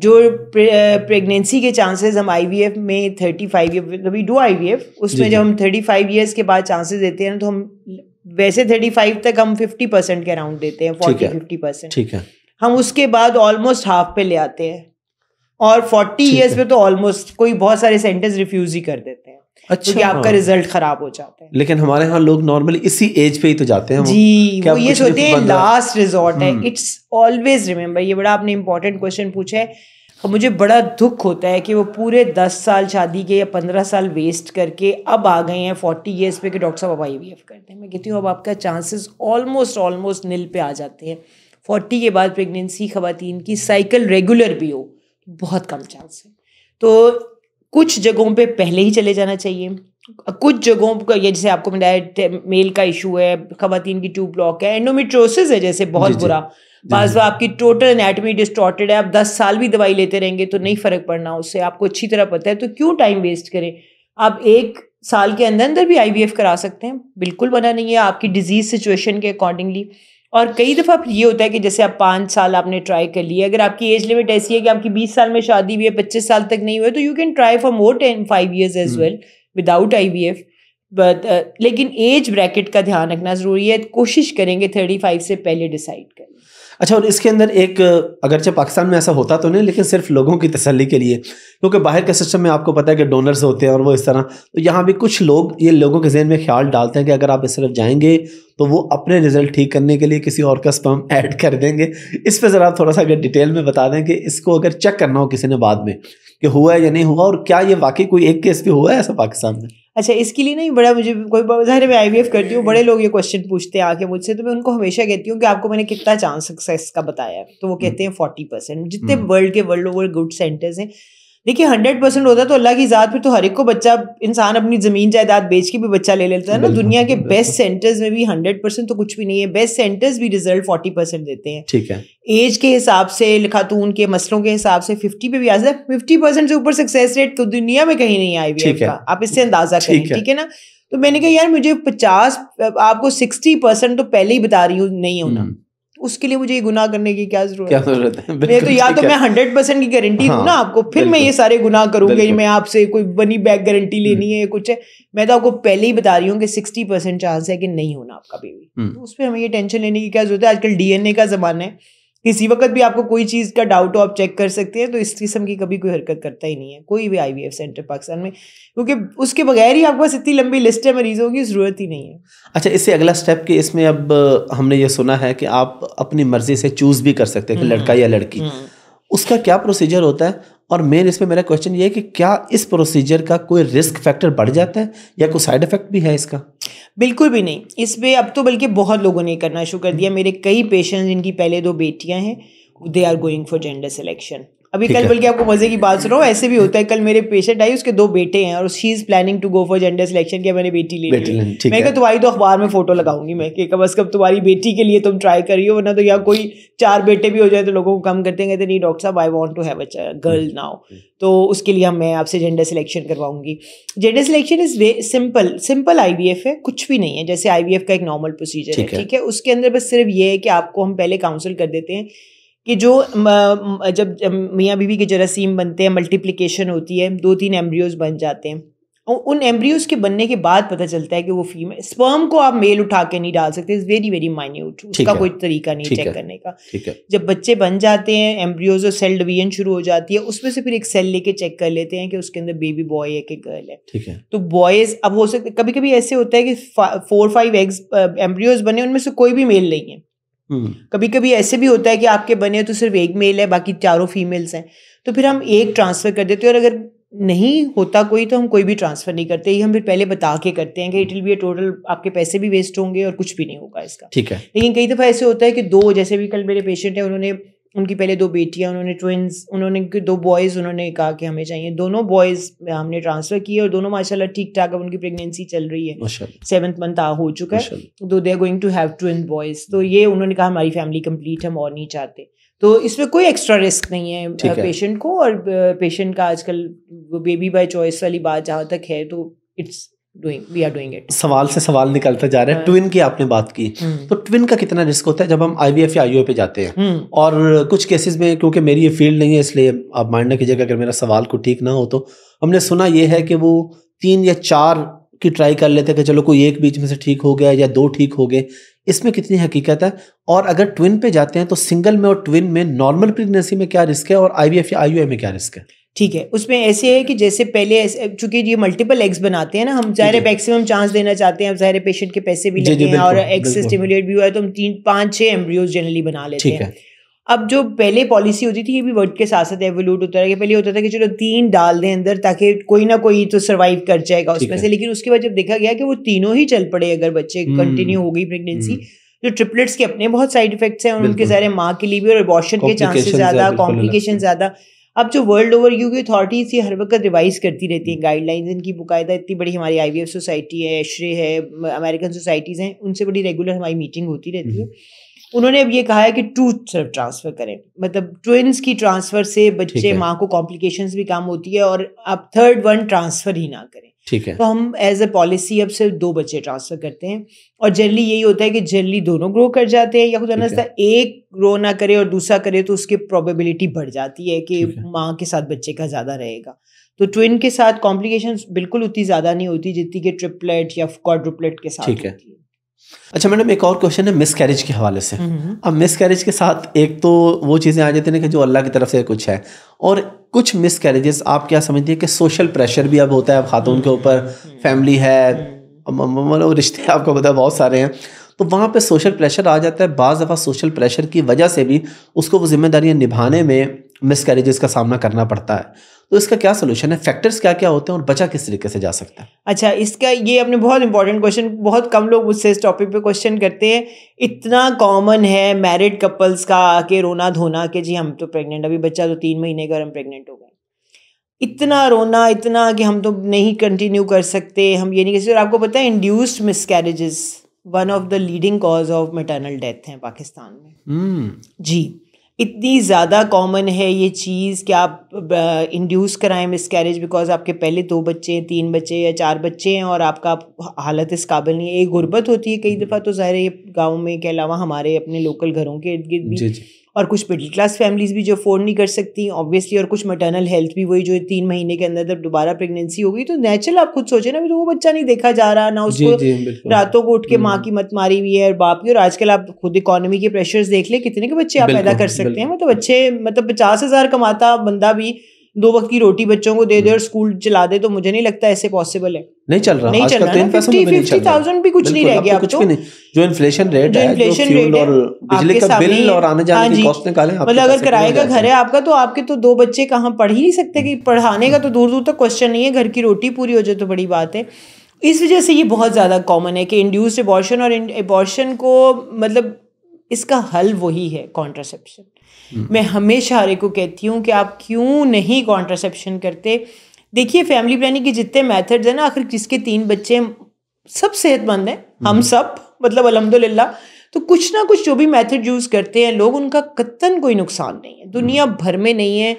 जो प्रेगनेंसी के चांसेस हम आई वी एफ में thirty five we do F उसमें जब हम थर्टी फाइव ईयर्स के बाद चांसेस देते हैं तो हम वैसे थर्टी फाइव तक हम फिफ्टी परसेंट के अराउंड देते हैं फोर्टी फिफ्टी परसेंट ठीक है हम उसके बाद ऑलमोस्ट हाफ पे ले आते हैं और फोर्टी ईयर्स पे तो ऑलमोस्ट कोई बहुत सारे सेंटेंस रिफ्यूज ही कर देते हैं अच्छा क्योंकि आपका रिजल्ट हाँ। खराब हो जाता है लेकिन हमारे यहाँ लोग नॉर्मली इसी एज पे ही तो जाते हैं जी वो ये सोचते हैं लास्ट रिजॉर्ट है इट्स ऑलवेज रिमेम्बर ये बड़ा आपने इंपॉर्टेंट क्वेश्चन पूछा है मुझे बड़ा दुख होता है कि वो पूरे दस साल शादी के या पंद्रह साल वेस्ट करके अब आ गए हैं फोर्टी ईयर्स पे कि डॉक्टर साहब अब आई वी एफ करते हैं मैं कहती हूँ अब आपका चांसेस ऑलमोस्ट ऑलमोस्ट नील पे आ जाते हैं फोर्टी के बाद प्रेगनेंसी खातन की साइकिल रेगुलर भी हो बहुत कम चांस है तो कुछ जगहों पे पहले ही चले जाना चाहिए कुछ जगहों का ये जैसे आपको बताया मेल का इशू है खातन की ट्यूब ब्लॉक है एंडोमेट्रोसिस है जैसे बहुत जी, बुरा बाज आपकी टोटल एनाटमी डिस्टॉर्टेड है आप दस साल भी दवाई लेते रहेंगे तो नहीं फर्क पड़ना उससे आपको अच्छी तरह पता है तो क्यों टाइम वेस्ट करें आप एक साल के अंदर अंदर भी आई करा सकते हैं बिल्कुल बना नहीं है आपकी डिजीज सिचुएशन के अकॉर्डिंगली और कई दफ़ा ये होता है कि जैसे आप पाँच साल आपने ट्राई कर लिया अगर आपकी एज लिमिट ऐसी है कि आपकी बीस साल में शादी हुई है पच्चीस साल तक नहीं हुई तो you can try for more ten five years as well without I V F but लेकिन एज ब्रैकेट का ध्यान रखना ज़रूरी है कोशिश करेंगे थर्टी फाइव से पहले डिसाइड करें अच्छा और इसके अंदर एक अगरचे पाकिस्तान में ऐसा होता तो नहीं लेकिन सिर्फ लोगों की तसल्ली के लिए क्योंकि बाहर के सिस्टम में आपको पता है कि डोनर्स होते हैं और वो इस तरह तो यहाँ भी कुछ लोग ये लोगों के जहन में ख्याल डालते हैं कि अगर आप इस तरफ जाएंगे तो वो अपने रिजल्ट ठीक करने के लिए किसी और का स्पम ऐड कर देंगे इस पर ज़रा थोड़ा सा अगर डिटेल में बता दें कि इसको अगर चेक करना हो किसी ने बाद में कि हुआ है या नहीं हुआ और क्या ये वाकई कोई एक केस भी हुआ है ऐसा पाकिस्तान में अच्छा इसके लिए नहीं बड़ा मुझे कोई ज़ाहिर मैं आई करती हूँ बड़े लोग ये क्वेश्चन पूछते हैं आके मुझसे तो मैं उनको हमेशा कहती हूँ कि आपको मैंने कितना चांस सक्सेस का बताया तो वो कहते हैं फोर्टी हम्म। परसेंट जितने वर्ल्ड हम्म। के वर्ल्ड ओवर गुड सेंटर्स हैं देखिए हंड्रेड परसेंट होता तो अल्लाह की ज़ात पे तो हर एक को बच्चा इंसान अपनी ज़मीन जायदाद बेच के भी बच्चा ले लेता है ना दुनिया के बेस्ट सेंटर्स में भी हंड्रेड परसेंट तो कुछ भी नहीं है बेस्ट सेंटर्स भी रिजल्ट फोर्टी परसेंट देते हैं ठीक है एज के हिसाब से खातून के मसलों के हिसाब से फिफ्टी पे भी आ जाता है फिफ्टी परसेंट से ऊपर सक्सेस रेट तो दुनिया में कहीं नहीं आई हुई है आप इससे अंदाजा करें ठीक है ना तो मैंने कहा यार मुझे पचास आपको सिक्सटी परसेंट तो पहले ही बता रही हूँ नहीं होना हम्म। उसके लिए मुझे ये गुनाह करने की क्या जरूरत क्या जरूरत है मैं तो या तो मैं हंड्रेड परसेंट की गारंटी हाँ, ना आपको फिर मैं ये सारे गुनाह करूंगी मैं आपसे कोई बनी बैक गारंटी लेनी हम्म। है कुछ है मैं तो आपको पहले ही बता रही हूँ कि सिक्सटी परसेंट चांस है कि नहीं होना आपका बेबी हम्म। तो उस पर हमें ये टेंशन लेने की क्या जरूरत है आजकल डीएनए का जमाना है किसी वक्त भी आपको कोई चीज़ का डाउट हो आप चेक कर सकते हैं तो इस किस्म की कभी कोई हरकत करता ही नहीं है कोई भी आई सेंटर पाकिस्तान में क्योंकि उसके बगैर ही आपके पास इतनी लंबी लिस्ट है मरीजों की ज़रूरत ही नहीं है अच्छा इससे अगला स्टेप कि इसमें अब हमने ये सुना है कि आप अपनी मर्ज़ी से चूज़ भी कर सकते हैं कि हम्म, लड़का या लड़की हम्म। उसका क्या प्रोसीजर होता है और मेन इसमें मेरा क्वेश्चन ये है कि क्या इस प्रोसीजर का कोई रिस्क फैक्टर बढ़ जाता है या कोई साइड इफेक्ट भी है इसका बिल्कुल भी नहीं इस पर अब तो बल्कि बहुत लोगों ने करना शुरू कर दिया मेरे कई पेशेंट्स जिनकी पहले दो बेटियां हैं they are going for gender selection अभी कल बल्कि आपको मजे की बात सुनाओ ऐसे भी होता है कल मेरे पेशेंट आई उसके दो बेटे हैं और she is planning to go for gender selection किया मैंने बेटी ले ली मैं कहा तुम्हारी तो अखबार में फोटो लगाऊंगी मैं कि कम अज कम तुम्हारी बेटी के लिए तुम ट्राई करियो वरना तो या कोई चार बेटे भी हो जाए तो लोगों को कम करते हैं कहते नहीं डॉक्टर साहब I want to have a girl now तो उसके लिए मैं आपसे जेंडर सिलेक्शन करवाऊंगी gender selection is way simple simple आई है कुछ भी नहीं है जैसे आई का एक नॉर्मल प्रोसीजर है ठीक है उसके अंदर बस सिर्फ ये है कि आपको हम पहले काउंसिल कर देते हैं कि जो जब मियाँ बीवी के जरासीम बनते हैं मल्टीप्लिकेशन होती है दो तीन एम्ब्रियोज बन जाते हैं और उन एम्ब्रियोज के बनने के बाद पता चलता है कि वो फीमेल स्पर्म को आप मेल उठा के नहीं डाल सकते इज़ वेरी वेरी माइन्यूट उसका कोई तरीका नहीं चेक करने का जब बच्चे बन जाते हैं एम्ब्रियोज और सेल डिवीजन शुरू हो जाती है उसमें से फिर एक सेल लेके चेक कर लेते हैं कि उसके अंदर बेबी बॉय है कि गर्ल है ठीक है तो बॉयज अब हो सकते कभी कभी ऐसे होता है कि फोर फाइव एग्स एम्ब्रियोज बने उनमें से कोई भी मेल नहीं है हम्म। कभी कभी ऐसे भी होता है कि आपके बने तो सिर्फ एक मेल है बाकी चारों फीमेल्स हैं तो फिर हम एक ट्रांसफ़र कर देते हैं और अगर नहीं होता कोई तो हम कोई भी ट्रांसफ़र नहीं करते ये हम फिर पहले बता के करते हैं कि इट विल बी टोटल आपके पैसे भी वेस्ट होंगे और कुछ भी नहीं होगा इसका ठीक है लेकिन कई दफ़ा ऐसे होता है कि दो जैसे भी कल मेरे पेशेंट हैं उन्होंने उनकी पहले दो बेटियां उन्होंने ट्विंस उन्होंने दो बॉयज़ उन्होंने कहा कि हमें चाहिए दोनों बॉयज़ हमने ट्रांसफ़र किए और दोनों माशाल्लाह ठीक ठाक अब उनकी प्रेगनेंसी चल रही है सेवन्थ मंथ आ हो चुका है दो they are going to have twin boys तो ये उन्होंने कहा हमारी फैमिली कम्प्लीट हम और नहीं चाहते तो इसमें कोई एक्स्ट्रा रिस्क नहीं है पेशेंट को और पेशेंट uh, का आजकल बेबी बाय चॉइस वाली बात जहाँ तक है तो इट्स doing सवाल से सवाल निकलता जा रहा है ट्विन की आपने बात की हम्म। तो ट्विन का कितना रिस्क होता है जब हम या पे जाते हैं हम्म। और कुछ केसेस में क्योंकि मेरी ये फील्ड नहीं है इसलिए आप माइंड ना कीजिएगा अगर मेरा सवाल को ठीक ना हो तो हमने सुना ये है कि वो तीन या चार की ट्राई कर लेते हैं कि चलो कोई एक बीच में से ठीक हो गया या दो ठीक हो गए इसमें कितनी हकीकत है और अगर ट्विन पे जाते हैं तो सिंगल में और ट्विन में नॉर्मल प्रेगनेंसी में क्या रिस्क है और आईवीएफ या आईयूए में क्या रिस्क है ठीक है उसमें ऐसे है कि जैसे पहले चूंकि ये मल्टीपल एग्स बनाते हैं ना हम ज़ाहिर मैक्सिमम चांस देना चाहते हैं ज़ाहिर पेशेंट के पैसे भी लगे हैं और एग्स स्टिमुलेट भी हुआ है तो हम तीन पाँच छः एम्ब्रियोज जनरली बना लेते हैं अब जो पहले पॉलिसी होती थी ये भी वर्ड के साथ साथ एवोल्यूट होता रहा पहले होता था कि चलो तीन डाल दें अंदर ताकि कोई ना कोई तो सर्वाइव कर जाएगा उसमें से लेकिन उसके बाद जब देखा गया कि वो तीनों ही चल पड़े अगर बच्चे कंटिन्यू हम्म। हो गई प्रेगनेंसी जो ट्रिपलेट्स के अपने बहुत साइड इफेक्ट्स हैं और उनके ज़ाहिर माँ के लिए भी और एबॉर्शन के चांसेस ज़्यादा कॉम्प्लिकेशन ज़्यादा अब जो वर्ल्ड ओवर यू की अथॉरिटीज़ ये हर वक्त रिवाइज़ करती रहती हैं गाइडलाइंस इनकी बाकायदा इतनी बड़ी हमारी आई सोसाइटी है एशरे e है अमेरिकन सोसाइटीज़ हैं उनसे बड़ी रेगुलर हमारी मीटिंग होती रहती है हम्म। उन्होंने अब ये कहा है कि टू सिर्फ ट्रांसफ़र करें मतलब ट्विन्स की ट्रांसफ़र से बच्चे माँ को कॉम्प्लिकेशंस भी कम होती है और आप थर्ड वन ट्रांसफ़र ही ना करें ठीक है तो हम एज ए पॉलिसी अब सिर्फ दो बच्चे ट्रांसफर करते हैं और जनरली यही होता है कि जनरली दोनों ग्रो कर जाते हैं या खुदा नास्ता एक ग्रो ना करे और दूसरा करे तो उसकी प्रोबेबिलिटी बढ़ जाती है कि माँ के साथ बच्चे का ज़्यादा रहेगा तो ट्विन के साथ कॉम्प्लिकेशन बिल्कुल उतनी ज़्यादा नहीं होती जितनी कि ट्रिपलेट या क्वाड्रुपलेट के साथ ठीक है अच्छा मैडम एक और क्वेश्चन है मिस कैरेज के हवाले से अब मिस कैरेज के साथ एक तो वो चीज़ें आ जाती हैं कि जो अल्लाह की तरफ से कुछ है और कुछ मिस कैरेजेस आप क्या समझती हैं कि सोशल प्रेशर भी अब होता है अब खातून के ऊपर फैमिली है मतलब रिश्ते आपको पता है बहुत सारे हैं तो वहाँ पे सोशल प्रेशर आ जाता है बज़ दफ़ा सोशल प्रेशर की वजह से भी उसको वो जिम्मेदारियाँ निभाने में मिसकैरेजेस का सामना करना पड़ता है तो इसका क्या सोल्यूशन है फैक्टर्स क्या क्या होते हैं और बचा किस तरीके से जा सकता है अच्छा इसका ये अपने बहुत इंपॉर्टेंट क्वेश्चन बहुत कम लोग मुझसे इस टॉपिक पे क्वेश्चन करते हैं इतना कॉमन है मैरिड कपल्स का के रोना धोना के जी हम तो प्रेग्नेंट अभी बच्चा तो तीन महीने का हम प्रेगनेंट हो गए इतना रोना इतना कि हम तो नहीं कंटिन्यू कर सकते हम ये नहीं कर सकते और आपको पता है induced miscarriages one of the leading cause of maternal death हैं पाकिस्तान में हम्म। जी इतनी ज़्यादा कॉमन है ये चीज़ कि आप इंड्यूस कराएं मिस कैरेज बिकॉज आपके पहले दो बच्चे हैं तीन बच्चे या चार बच्चे हैं और आपका हालत इस काबिल नहीं है एक गुर्बत होती है कई हम्म। दफ़ा तो ज़ाहिर ये गाँव में के अलावा हमारे अपने लोकल घरों के इर्द गिर्द भी और कुछ मिडिल क्लास फैमिलीज़ भी जो अफोर्ड नहीं कर सकती ऑब्वियसली और कुछ मटर्नल हेल्थ भी वही जो तीन महीने के अंदर जब दोबारा प्रेगनेंसी हो गई तो नेचुरल आप खुद सोचे ना तो वो बच्चा नहीं देखा जा रहा ना उसको रातों को उठ के माँ हम्म। की मत मारी हुई है और बाप की और आजकल आप खुद इकोनॉमी के प्रेशर्स देख ले कितने के बच्चे आप पैदा कर सकते हैं मतलब अच्छे मतलब पचास हज़ार कमाता बंदा भी दो वक्त की रोटी बच्चों को दे दे और हम्म। स्कूल चला दे तो मुझे नहीं लगता ऐसे पॉसिबल है नहीं चल रहा नहीं तो चल रहा तो फिफ्टी फिफ्टी थाउजेंड भी कुछ नहीं रह गया तो कुछ तो। भी नहीं जो इन्फ्लेशन रेट जो इन्फ्लेशन रेट और बिजली का बिल और आने जाने हाँ की कॉस्ट निकाले मतलब अगर किराए का घर है आपका तो आपके तो दो बच्चे कहाँ पढ़ ही नहीं सकते कि पढ़ाने का तो दूर दूर तक क्वेश्चन नहीं है घर की रोटी पूरी हो जाए तो बड़ी बात है इस वजह से ये बहुत ज़्यादा कॉमन है कि इंड्यूस्ड एबॉर्शन और एबॉर्शन को मतलब इसका हल वही है कॉन्ट्रासेप्शन मैं हमेशा हरे को कहती हूँ कि आप क्यों नहीं कॉन्ट्रासेप्शन करते देखिए फैमिली प्लानिंग के जितने मेथड्स हैं ना आखिर जिसके तीन बच्चे सब सेहतमंद हैं हम हम्म। सब मतलब अलहमदुल्ला तो कुछ ना कुछ जो भी मेथड यूज़ करते हैं लोग उनका कत्तन कोई नुकसान नहीं है दुनिया हम्म। भर में नहीं है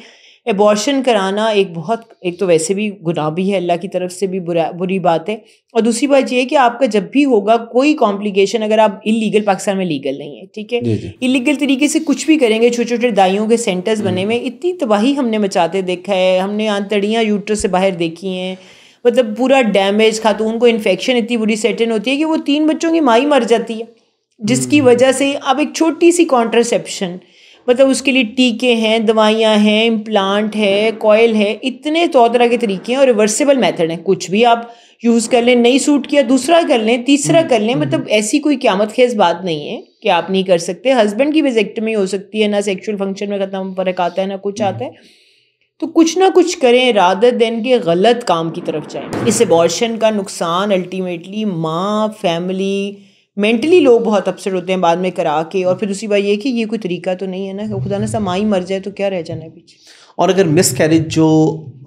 एबॉर्शन कराना एक बहुत एक तो वैसे भी गुनाह भी है अल्लाह की तरफ से भी बुरा बुरी बात है और दूसरी बात यह है कि आपका जब भी होगा कोई कॉम्प्लिकेशन अगर आप इलीगल पाकिस्तान में लीगल नहीं है ठीक है इलीगल तरीके से कुछ भी करेंगे छोटे छोटे दाइयों के सेंटर्स बने हुए हम्म। इतनी तबाही हमने मचाते देखा है हमने आंतड़ियाँ यूटर से बाहर देखी हैं मतलब पूरा डैमेज खातून को इन्फेक्शन इतनी बुरी सेटन होती है कि वो तीन बच्चों की माई मर जाती है जिसकी हम्म। वजह से अब एक छोटी सी कॉन्ट्रासेप्शन मतलब उसके लिए टीके हैं दवाइयाँ हैं इम्प्लांट है कॉयल है इतने तौर तरह के तरीके हैं और रिवर्सिबल मेथड हैं कुछ भी आप यूज़ कर लें नहीं सूट किया दूसरा कर लें तीसरा हम्म, कर लें हम्म। मतलब ऐसी कोई क्यामत खेज बात नहीं है कि आप नहीं कर सकते हस्बैंड की वेजेक्टमी हो सकती है ना सेक्शुअल फंक्शन में खत्म फर्क आता है ना कुछ आता है हम्म। तो कुछ ना कुछ करें रादर देन के गलत काम की तरफ जाएं इस एबॉर्शन का नुकसान अल्टीमेटली माँ फैमिली मेंटली लोग बहुत अपसेट होते हैं बाद में करा के और फिर दूसरी बात ये कि ये कोई तरीका तो नहीं है ना खुदा ना सा माँ ही मर जाए तो क्या रह जाना है पीछे और अगर मिस कैरेज जो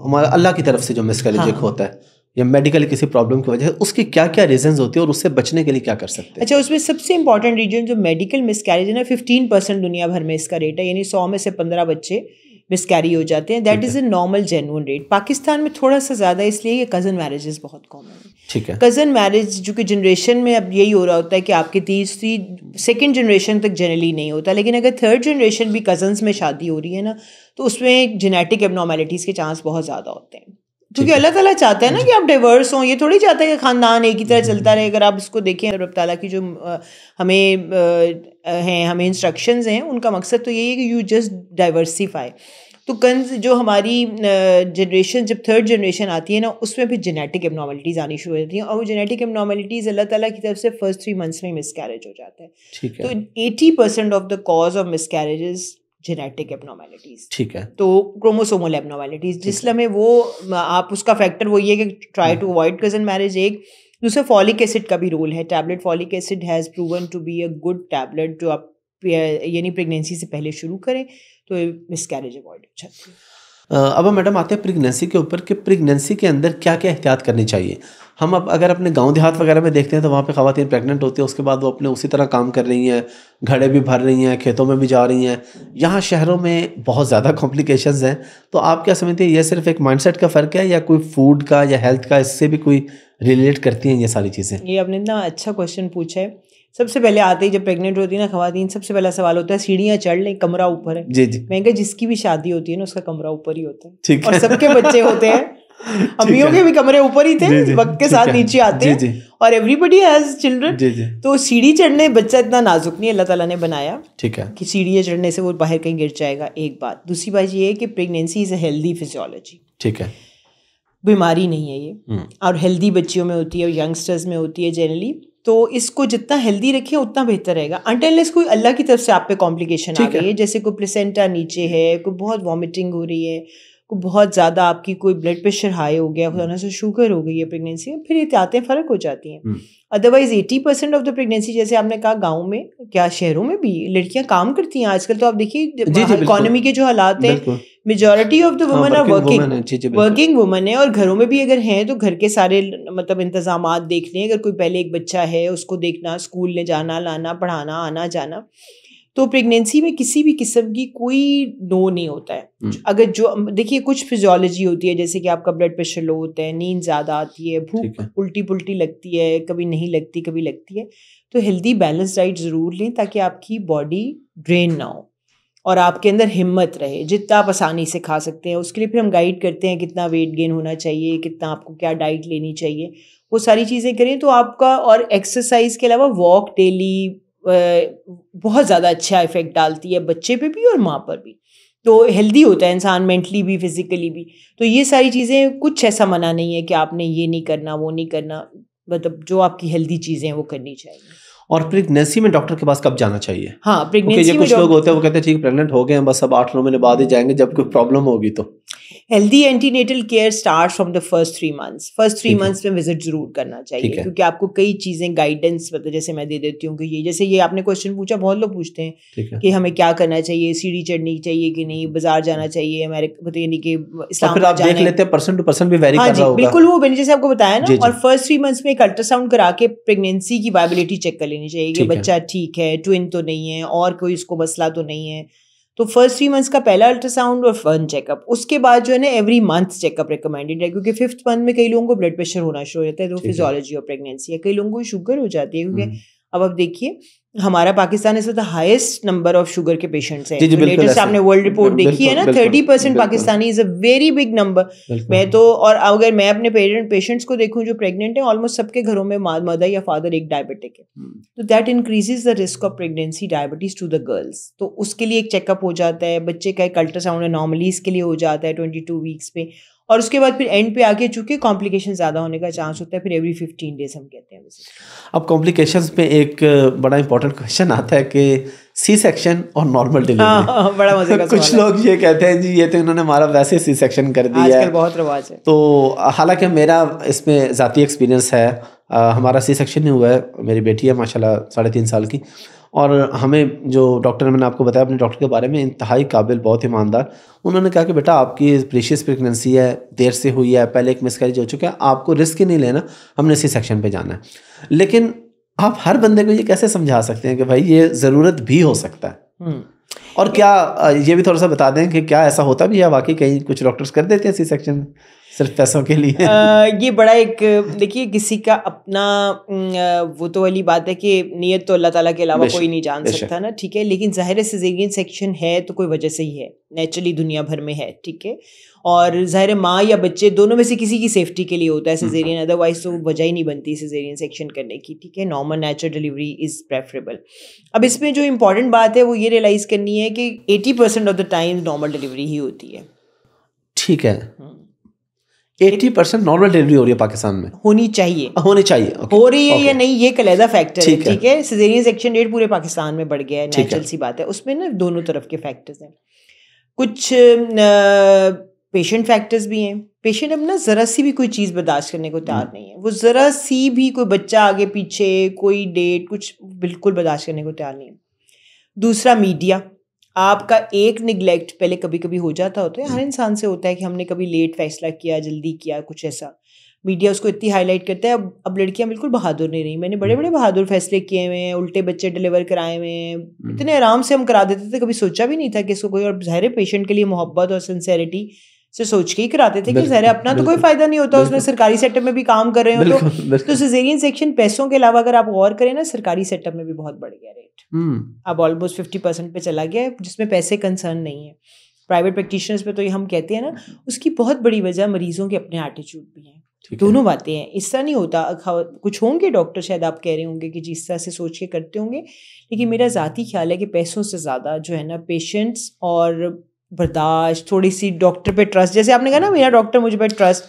हमारा अल्लाह की तरफ से जो मिस कैरेज हाँ। होता है या मेडिकल किसी प्रॉब्लम की वजह से उसके क्या क्या रीजन होते हैं और उससे बचने के लिए क्या कर सकते हैं अच्छा उसमें सबसे इंपॉर्टेंट रीजन जो मेडिकल मिस कैरेज है ना फिफ्टीन परसेंट दुनिया भर में इसका रेट है यानी सौ में से पंद्रह बच्चे मिस कैरी हो जाते हैं that is a normal genuine rate Pakistan में थोड़ा सा ज़्यादा इसलिए ये कज़न मैरिजेस बहुत कॉमन है ठीक है कज़न मैरिज जो कि जनरेशन में अब यही हो रहा होता है कि आपके तीसरी सेकेंड जनरेशन तक जनरली नहीं होता लेकिन अगर थर्ड जनरेशन भी कज़न्स में शादी हो रही है ना तो उसमें जेनेटिक एबनॉर्मेलिटीज़ के चांस बहुत ज़्यादा होते हैं क्योंकि अल्लाह ताला चाहता है ना कि आप डाइवर्स हों ये थोड़ी चाहता है कि खानदान एक ही तरह चलता रहे अगर आप इसको देखें रब ताला की जो हमें हैं हमें इंस्ट्रक्शंस हैं उनका मकसद तो यही है कि यू जस्ट डाइवर्सीफाई तो कंज जो हमारी जनरेशन जब थर्ड जनरेशन आती है ना उसमें भी जेनेटिक एबनॉर्मलिटीज़ आनी शुरू हो जाती हैं और वो जेनेटिक एबनॉर्मलिटीज़ अल्लाह ताला की तरफ से फर्स्ट थ्री मंथ्स में मिसकैरेज हो जाता है तो eighty percent of the cause of miscarriages genetic abnormalities ठीक है तो क्रोमोसोमल एबनॉर्मेलिटीज जिस लमें वो आप उसका फैक्टर वही है कि try to avoid cousin marriage एक दूसरे फॉलिक एसिड का भी रोल है tablet folic acid has proven to be a good tablet जो आप यानी प्रेगनेंसी से पहले शुरू करें तो मिस कैरेज अवॉइड अच्छा जाती है अब मैडम आते हैं प्रेगनेंसी के ऊपर कि प्रेगनेंसी के अंदर क्या क्या एहतियात करनी चाहिए हम अब अगर अपने गांव देहात वगैरह में देखते हैं तो वहाँ पे खातन प्रेग्नेंट होती है उसके बाद वो अपने उसी तरह काम कर रही हैं घड़े भी भर रही हैं खेतों में भी जा रही हैं यहाँ शहरों में बहुत ज़्यादा कॉम्प्लिकेशंस [laughs] हैं तो आप क्या समझते हैं ये सिर्फ एक माइंडसेट का फ़र्क है या कोई फूड का या हेल्थ का इससे भी कोई रिलेट करती हैं ये सारी चीज़ें ये आपने इतना अच्छा क्वेश्चन पूछा है सबसे पहले आते ही जब प्रेग्नेंट होती है ना खातन सबसे पहला सवाल होता है सीढ़ियाँ चढ़ लें कमरा ऊपर है जी जी मैं जिसकी भी शादी होती है ना उसका कमरा ऊपर ही होता है ठीक है सबके बच्चे होते हैं [laughs] अम्मियों के भी कमरे ऊपर ही थे वक्त के साथ नीचे आते हैं और एवरीबडी हैज चिल्ड्रन तो सीढ़ी चढ़ने बच्चा इतना नाजुक नहीं अल्लाह ताला ने बनाया ठीक है कि सीढ़ी चढ़ने से वो बाहर कहीं गिर जाएगा एक बात दूसरी बात ये है कि pregnancy is a healthy physiology ठीक है बीमारी नहीं है ये हम्म। और हेल्दी बच्चियों में होती है और यंगस्टर्स में होती है जनरली तो इसको जितना हेल्दी रखें उतना बेहतर रहेगा अनटेनलेस कोई अल्लाह की तरफ से आप पे कॉम्प्लिकेशन आ गई है जैसे कोई प्लेसेंटा नीचे है कोई बहुत वॉमिटिंग हो रही है को बहुत ज़्यादा आपकी कोई ब्लड प्रेशर हाई हो गया खुदा हम्म। से शुगर हो गई है प्रेगनेंसी में फिर हैं फ़र्क हो जाती हैं otherwise eighty percent of the pregnancy जैसे आपने कहा गाँव में क्या शहरों में भी लड़कियाँ काम करती हैं आजकल तो आप देखिए इकोनॉमी के जो हालात हैं majority of the women are working working women है और घरों में भी अगर हैं तो घर के सारे मतलब इंतजाम देखने अगर कोई पहले एक बच्चा है उसको देखना स्कूल ले जाना लाना पढ़ाना आना जाना तो प्रेगनेंसी में किसी भी किस्म की कोई नो नहीं होता है हम्म। अगर जो देखिए कुछ फिजियोलॉजी होती है जैसे कि आपका ब्लड प्रेशर लो होता है नींद ज़्यादा आती है भूख उल्टी पुल्टी लगती है कभी नहीं लगती कभी लगती है तो हेल्दी बैलेंस डाइट ज़रूर लें ताकि आपकी बॉडी ड्रेन ना हो और आपके अंदर हिम्मत रहे जितना आप आसानी से खा सकते हैं उसके लिए फिर हम गाइड करते हैं कितना वेट गेन होना चाहिए कितना आपको क्या डाइट लेनी चाहिए वो सारी चीज़ें करें तो आपका और एक्सरसाइज के अलावा वॉक डेली बहुत ज़्यादा अच्छा इफ़ेक्ट डालती है बच्चे पे भी और माँ पर भी तो हेल्दी होता है इंसान मेंटली भी फिज़िकली भी तो ये सारी चीज़ें कुछ ऐसा मना नहीं है कि आपने ये नहीं करना वो नहीं करना मतलब जो आपकी हेल्दी चीज़ें हैं वो करनी चाहिए और प्रेगनेंसी में डॉक्टर के पास कब जाना चाहिए हाँ प्रेगनेंसी okay, कुछ लोग होते हैं वो कहते हैं ठीक प्रेग्नेंट हो गए हैं बस अब आठ नौ महीने बाद ही जाएंगे जब कोई प्रॉब्लम होगी तो healthy antenatal care start from the first three months first three months में विजिट जरूर करना चाहिए क्योंकि आपको कई चीज़ें गाइडेंस मतलब जैसे मैं दे देती हूँ कि ये जैसे ये आपने क्वेश्चन पूछा बहुत लोग पूछते हैं कि हमें क्या करना चाहिए सीढ़ी चढ़नी चाहिए कि नहीं बाजार जाना हम्म। चाहिए मतलब तो हाँ बिल्कुल वो मैंने जैसे आपको बताया ना और फर्स्ट थ्री मंथ्स में एक अल्ट्रासाउंड करा के प्रेगनेंसी की वायबिलिटी चेक कर लेनी चाहिए कि बच्चा ठीक है ट्विन तो नहीं है और कोई उसको मसला तो नहीं है तो फर्स्ट थ्री मंथ्स का पहला अल्ट्रासाउंड और फन चेकअप उसके बाद जो है ना एवरी मंथ चेकअप रिकमेंडेड है क्योंकि फिफ्थ मंथ में कई लोगों को ब्लड प्रेशर होना शुरू हो जाता है तो फिजियोलॉजी और प्रेगनेंसी है कई लोगों को शुगर हो जाती है क्योंकि हम्म। अब आप देखिए हमारा Pakistan is the highest number of sugar के पेशेंट्स हैं लेटेस्ट आपने वर्ल्ड रिपोर्ट देखी है ना thirty percent Pakistani is a very big number मैं तो और अगर मैं अपने पेरेंट पेशेंट्स को देखूं जो प्रेग्नेंट हैं ऑलमोस्ट सबके घरों में मदर या फादर एक डायबिटिक है हम्म। तो that increases the risk of pregnancy diabetes to the girls तो उसके लिए एक चेकअप हो जाता है बच्चे का एक अल्ट्रासाउंड एनॉमलीज के लिए हो जाता है ट्वेंटी टू वीक्स पे और उसके बाद फिर एंड पे आके चूंकि कॉम्प्लिकेशन ज़्यादा होने का चांस होता है फिर एवरी फिफ्टीन डेज हम कहते हैं अब कॉम्प्लिकेशन पे एक बड़ा इंपॉर्टेंट क्वेश्चन आता है कि सी सेक्शन और नॉर्मल डिलीवरी हाँ, हाँ, हाँ, बड़ा मजे का [laughs] कुछ लोग ये कहते हैं जी ये तो इन्होंने मारा वैसे सी सेक्शन कर दिया है बहुत रिवाज है तो हालांकि मेरा इसमें ज़ाती एक्सपीरियंस है आ, हमारा सी सेक्शन नहीं हुआ है मेरी बेटी है माशाल्लाह साढ़े तीन साल की और हमें जो डॉक्टर ने मैंने आपको बताया अपने डॉक्टर के बारे में इंतहाई काबिल बहुत ईमानदार उन्होंने कहा कि बेटा आपकी प्रीशियस प्रेगनेंसी है देर से हुई है पहले एक मिसकैरेज हो चुका है आपको रिस्क ही नहीं लेना हमने इसी सेक्शन पर जाना है लेकिन आप हर बंदे को ये कैसे समझा सकते हैं कि भाई ये ज़रूरत भी हो सकता है हम्म। और क्या ये भी थोड़ा सा बता दें कि क्या ऐसा होता भी है वाकई कहीं कुछ डॉक्टर्स कर देते हैं सी सेक्शन में सिर्फ पैसों के लिए आ, [laughs] ये बड़ा एक देखिए किसी का अपना वो तो वाली बात है कि नीयत तो अल्लाह ताला के अलावा कोई नहीं जान सकता ना ठीक है लेकिन ज़ाहिर सिजेरियन सेक्शन है तो कोई वजह से ही है नेचुरली दुनिया भर में है ठीक है और ज़ाहिर माँ या बच्चे दोनों में से किसी की सेफ्टी के लिए होता है हम्म। सिजेरियन अदरवाइज तो वजह ही नहीं बनती सिजेरियन सेक्शन करने की ठीक है normal natural delivery is preferable अब इसमें जो इंपॉर्टेंट बात है वो ये रियलाइज़ करनी है कि eighty percent of the time normal delivery ही होती है ठीक है हम्म। एट्टी परसेंट नॉर्मल डिलीवरी हो रही है पाकिस्तान में होनी चाहिए हाँ, होनी चाहिए okay. हो रही है okay. या नहीं ये कलेदा फैक्टर है ठीक है सिजेरियन सेक्शन रेट पूरे पाकिस्तान में बढ़ गया है नेचुरल सी बात है उसमें ना दोनों तरफ के फैक्टर्स हैं कुछ पेशेंट फैक्टर्स भी हैं पेशेंट अब ना ज़रा सी भी कोई चीज़ बर्दाश्त करने को तैयार हम्म। नहीं है वो ज़रा सी भी कोई बच्चा आगे पीछे कोई डेट कुछ बिल्कुल बर्दाश्त करने को तैयार नहीं है दूसरा मीडिया आपका एक निग्लेक्ट पहले कभी कभी हो जाता होता है हर हम्म। इंसान से होता है कि हमने कभी लेट फैसला किया जल्दी किया कुछ ऐसा मीडिया उसको इतनी हाईलाइट करता है अब अब लड़कियां बिल्कुल बहादुर नहीं रही मैंने बड़े बड़े हम्म। बहादुर फैसले किए हुए हैं उल्टे बच्चे डिलीवर कराए हुए हैं इतने हम्म। आराम से हम करा देते थे कभी सोचा भी नहीं था कि इसको कोई और ज़ाहिर पेशेंट के लिए मोहब्बत और सिंसेरिटी से सोच के ही कराते थे कि जहर अपना तो कोई फायदा नहीं होता उसमें सरकारी सेटअप में भी काम कर रहे हो तो तो सिजेरियन सेक्शन पैसों के अलावा अगर आप गौर करें ना सरकारी सेटअप में भी बहुत बढ़ गया रेट हम्म। अब ऑलमोस्ट फिफ्टी परसेंट पे चला गया है जिसमें पैसे कंसर्न नहीं है प्राइवेट प्रैक्टिशनर्स पे तो ये हम कहते हैं ना उसकी बहुत बड़ी वजह मरीजों के अपने एटीट्यूड भी हैं दोनों बातें हैं इस तरह नहीं होता कुछ होंगे डॉक्टर शायद आप कह रहे होंगे कि जिस तरह से सोच के करते होंगे लेकिन मेरा ज़ाती ख्याल है कि पैसों से ज़्यादा जो है ना पेशेंट्स और बर्दाश्त थोड़ी सी डॉक्टर पे ट्रस्ट जैसे आपने कहा ना मेरा डॉक्टर मुझ पर ट्रस्ट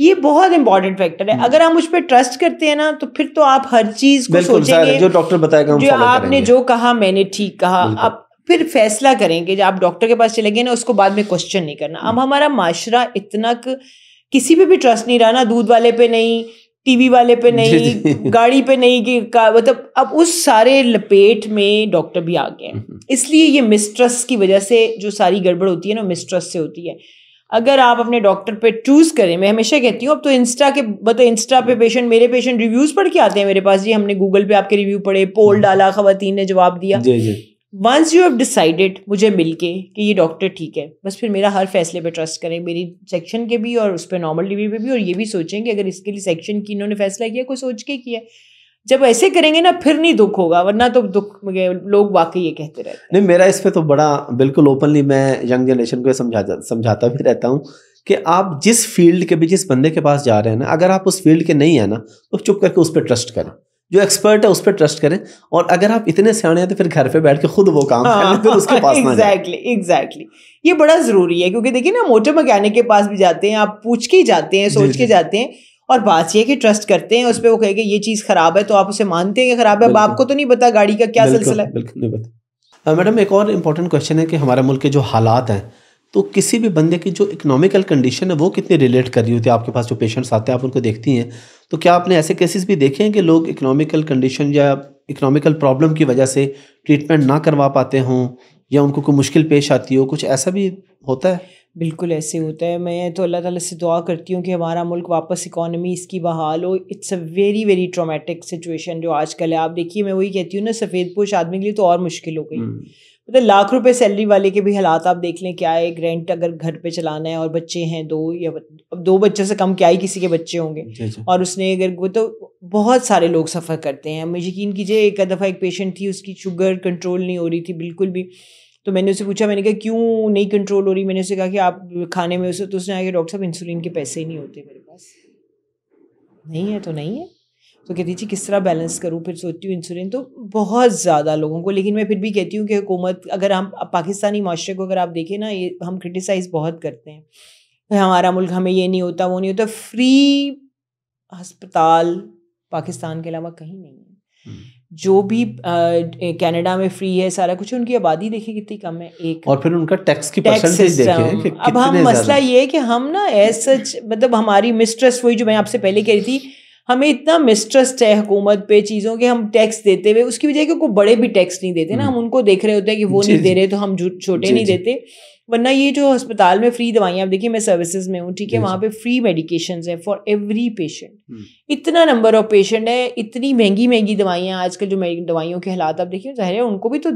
ये बहुत इंपॉर्टेंट फैक्टर है हम्म। अगर आप मुझ पर ट्रस्ट करते हैं ना तो फिर तो आप हर चीज को सोचेंगे जो डॉक्टर बताएगा जो आपने जो कहा मैंने ठीक कहा आप फिर फैसला करेंगे जब आप डॉक्टर के पास चले गए ना उसको बाद में क्वेश्चन नहीं करना अब हम्म। हमारा माशरा इतना किसी पे भी ट्रस्ट नहीं रहा ना दूध वाले पे नहीं टीवी वाले पे नहीं गाड़ी पे नहीं कि मतलब अब उस सारे लपेट में डॉक्टर भी आ गए हम्म। इसलिए ये मिस्ट्रस की वजह से जो सारी गड़बड़ होती है ना मिस्ट्रस से होती है अगर आप अपने डॉक्टर पे चूज करें मैं हमेशा कहती हूँ अब तो इंस्टा के मतलब इंस्टा पे पेशेंट मेरे पेशेंट रिव्यूज पढ़ के आते हैं मेरे पास जी हमने गूगल पे आपके रिव्यू पढ़े पोल हम्म। डाला खातन ने जवाब दिया जी जी वंस यू हैव डिसाइडेड मुझे मिलके कि ये डॉक्टर ठीक है बस फिर मेरा हर फैसले पे ट्रस्ट करें मेरी सेक्शन के भी और उस पर नॉर्मल डिलीवरी पे भी और ये भी सोचें कि अगर इसके लिए सेक्शन की इन्होंने फैसला किया कोई सोच के किया जब ऐसे करेंगे ना फिर नहीं दुख होगा वरना तो दुख लोग वाकई ये कहते रहते हैं नहीं मेरा इस पर तो बड़ा बिल्कुल ओपनली मैं यंग जनरेशन को समझा समझाता भी रहता हूँ कि आप जिस फील्ड के भी जिस बंदे के पास जा रहे हैं ना अगर आप उस फील्ड के नहीं हैं ना तो चुप करके उस पर ट्रस्ट करें जो एक्सपर्ट है उस पर ट्रस्ट करें और अगर आप इतने सियाने हैं तो फिर घर पे बैठ के खुद वो काम करें फिर उसके पास एग्जैक्टली एग्जैक्टली ये बड़ा जरूरी है क्योंकि देखिए ना मोटर मैकेनिक के पास भी जाते हैं आप पूछ के जाते हैं सोच के जाते हैं और बात यह कि ट्रस्ट करते हैं उस पर वो कहेगा ये चीज खराब है तो आप उसे मानते हैं कि खराब है अब आपको तो नहीं पता गाड़ी का क्या सिलसिला है बिल्कुल नहीं पता मैडम एक और इम्पोर्टेंट क्वेश्चन है कि हमारे मुल्क के जो हालात हैं तो किसी भी बंदे की जो इकोनॉमिकल कंडीशन है वो कितनी रिलेट कर रही होती है आपके पास जो पेशेंट्स आते हैं आप उनको देखती हैं तो क्या आपने ऐसे केसेस भी देखे हैं कि लोग इकोनॉमिकल कंडीशन या इकोनॉमिकल प्रॉब्लम की वजह से ट्रीटमेंट ना करवा पाते हों या उनको कोई मुश्किल पेश आती हो कुछ ऐसा भी होता है बिल्कुल ऐसे होता है मैं तो अल्लाह ताला से दुआ करती हूँ कि हमारा मुल्क वापस इकोनॉमी इसकी बहाल हो it's a very very traumatic situation जो आजकल है आप देखिए मैं वही कहती हूँ ना सफ़ेद पोश आदमी के लिए तो और मुश्किल हो गई हम्म। मतलब लाख रुपए सैलरी वाले के भी हालात आप देख लें क्या है एक रेंट अगर घर पे चलाना है और बच्चे हैं दो या अब दो बच्चों से कम क्या ही किसी के बच्चे होंगे और उसने अगर वो तो बहुत सारे लोग सफ़र करते हैं मुझे यकीन कीजिए एक दफ़ा एक पेशेंट थी उसकी शुगर कंट्रोल नहीं हो रही थी बिल्कुल भी तो मैंने उसे पूछा मैंने कहा क्यों नहीं कंट्रोल हो रही मैंने उसे कहा कि आप खाने में उसे तो उसने आगे डॉक्टर साहब इंसुलिन के पैसे ही नहीं होते मेरे पास नहीं है तो नहीं है तो कहती थी किस तरह बैलेंस करूँ फिर सोचती हूँ इंसुलिन तो बहुत ज़्यादा लोगों को लेकिन मैं फिर भी कहती हूँ कि हुकूमत अगर हम पाकिस्तानी माशरे को अगर आप देखें ना ये हम क्रिटिसाइज़ बहुत करते हैं भाई हमारा मुल्क हमें ये नहीं होता वो नहीं होता फ्री हस्पताल पाकिस्तान के अलावा कहीं नहीं है हम्म। जो भी कनाडा में फ्री है सारा कुछ उनकी आबादी देखिए कितनी कम है एक और फिर उनका टैक्स की अब हम मसला ये है कि हम ना एज सच मतलब हमारी मिस्ट्रेस वही जो मैं आपसे पहले कह रही थी हमें इतना मिस्ट्रस्ट है हुकूमत पे चीज़ों के हम टैक्स देते हुए उसकी वजह क्योंकि बड़े भी टैक्स नहीं देते ना हम्म। हम उनको देख रहे होते हैं कि वो नहीं दे रहे तो हम छोटे नहीं देते वरना ये जो अस्पताल में फ्री दवाइयाँ आप देखिए मैं सर्विसेज में हूँ ठीक है वहाँ पे फ्री मेडिकेशन है फॉर एवरी पेशेंट इतना नंबर ऑफ पेशेंट है इतनी महंगी महंगी दवाइयाँ आजकल जो दवाइयों के हालात आप देखिए जाहिर है उनको भी तो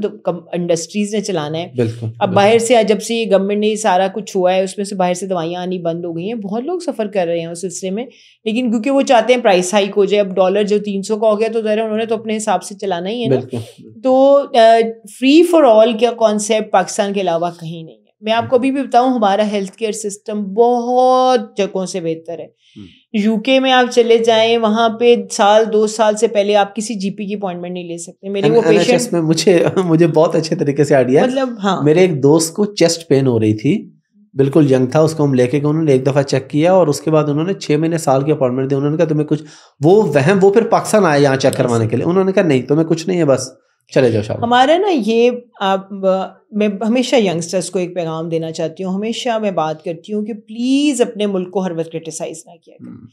इंडस्ट्रीज ने चलाना है अब बाहर से जब से गवर्नमेंट ने सारा कुछ हुआ है उसमें से बाहर से दवाइयाँ आनी बंद हो गई हैं बहुत लोग सफ़र कर रहे हैं उस सिलसिले में लेकिन क्योंकि वो चाहते हैं प्राइस हाइक हो जाए अब डॉलर जो तीन सौ का हो गया तो ज़रा उन्होंने तो अपने हिसाब से चलाना ही है ना तो फ्री फॉर ऑल का कॉन्सेप्ट पाकिस्तान के अलावा कहीं नहीं मैं आपको अभी भी बताऊं हमारा हेल्थ केयर सिस्टम बहुत जगहों से बेहतर है यूके हम्म। में आप चले जाएं वहां पे साल दो साल से पहले आप किसी जीपी की अपॉइंटमेंट नहीं ले सकते मेरे वो पेशेंट में मुझे [laughs] मुझे बहुत अच्छे तरीके से आइडिया मतलब हाँ मेरे एक दोस्त को चेस्ट पेन हो रही थी बिल्कुल यंग था उसको हम लेके गए उन्होंने एक दफ़ा चेक किया और उसके बाद उन्होंने छह महीने साल की अपॉइंटमेंट दी उन्होंने कहा तुम्हें कुछ वो वहम वो फिर पाकिस्तान आया यहाँ चेक करवाने के लिए उन्होंने कहा नहीं तुम्हें कुछ नहीं है बस चले जाओ शाह हमारा ना ये आप मैं हमेशा यंगस्टर्स को एक पैगाम देना चाहती हूँ हमेशा मैं बात करती हूँ कि प्लीज़ अपने मुल्क को हर वक्त क्रिटिसाइज़ ना किया करें हम्म।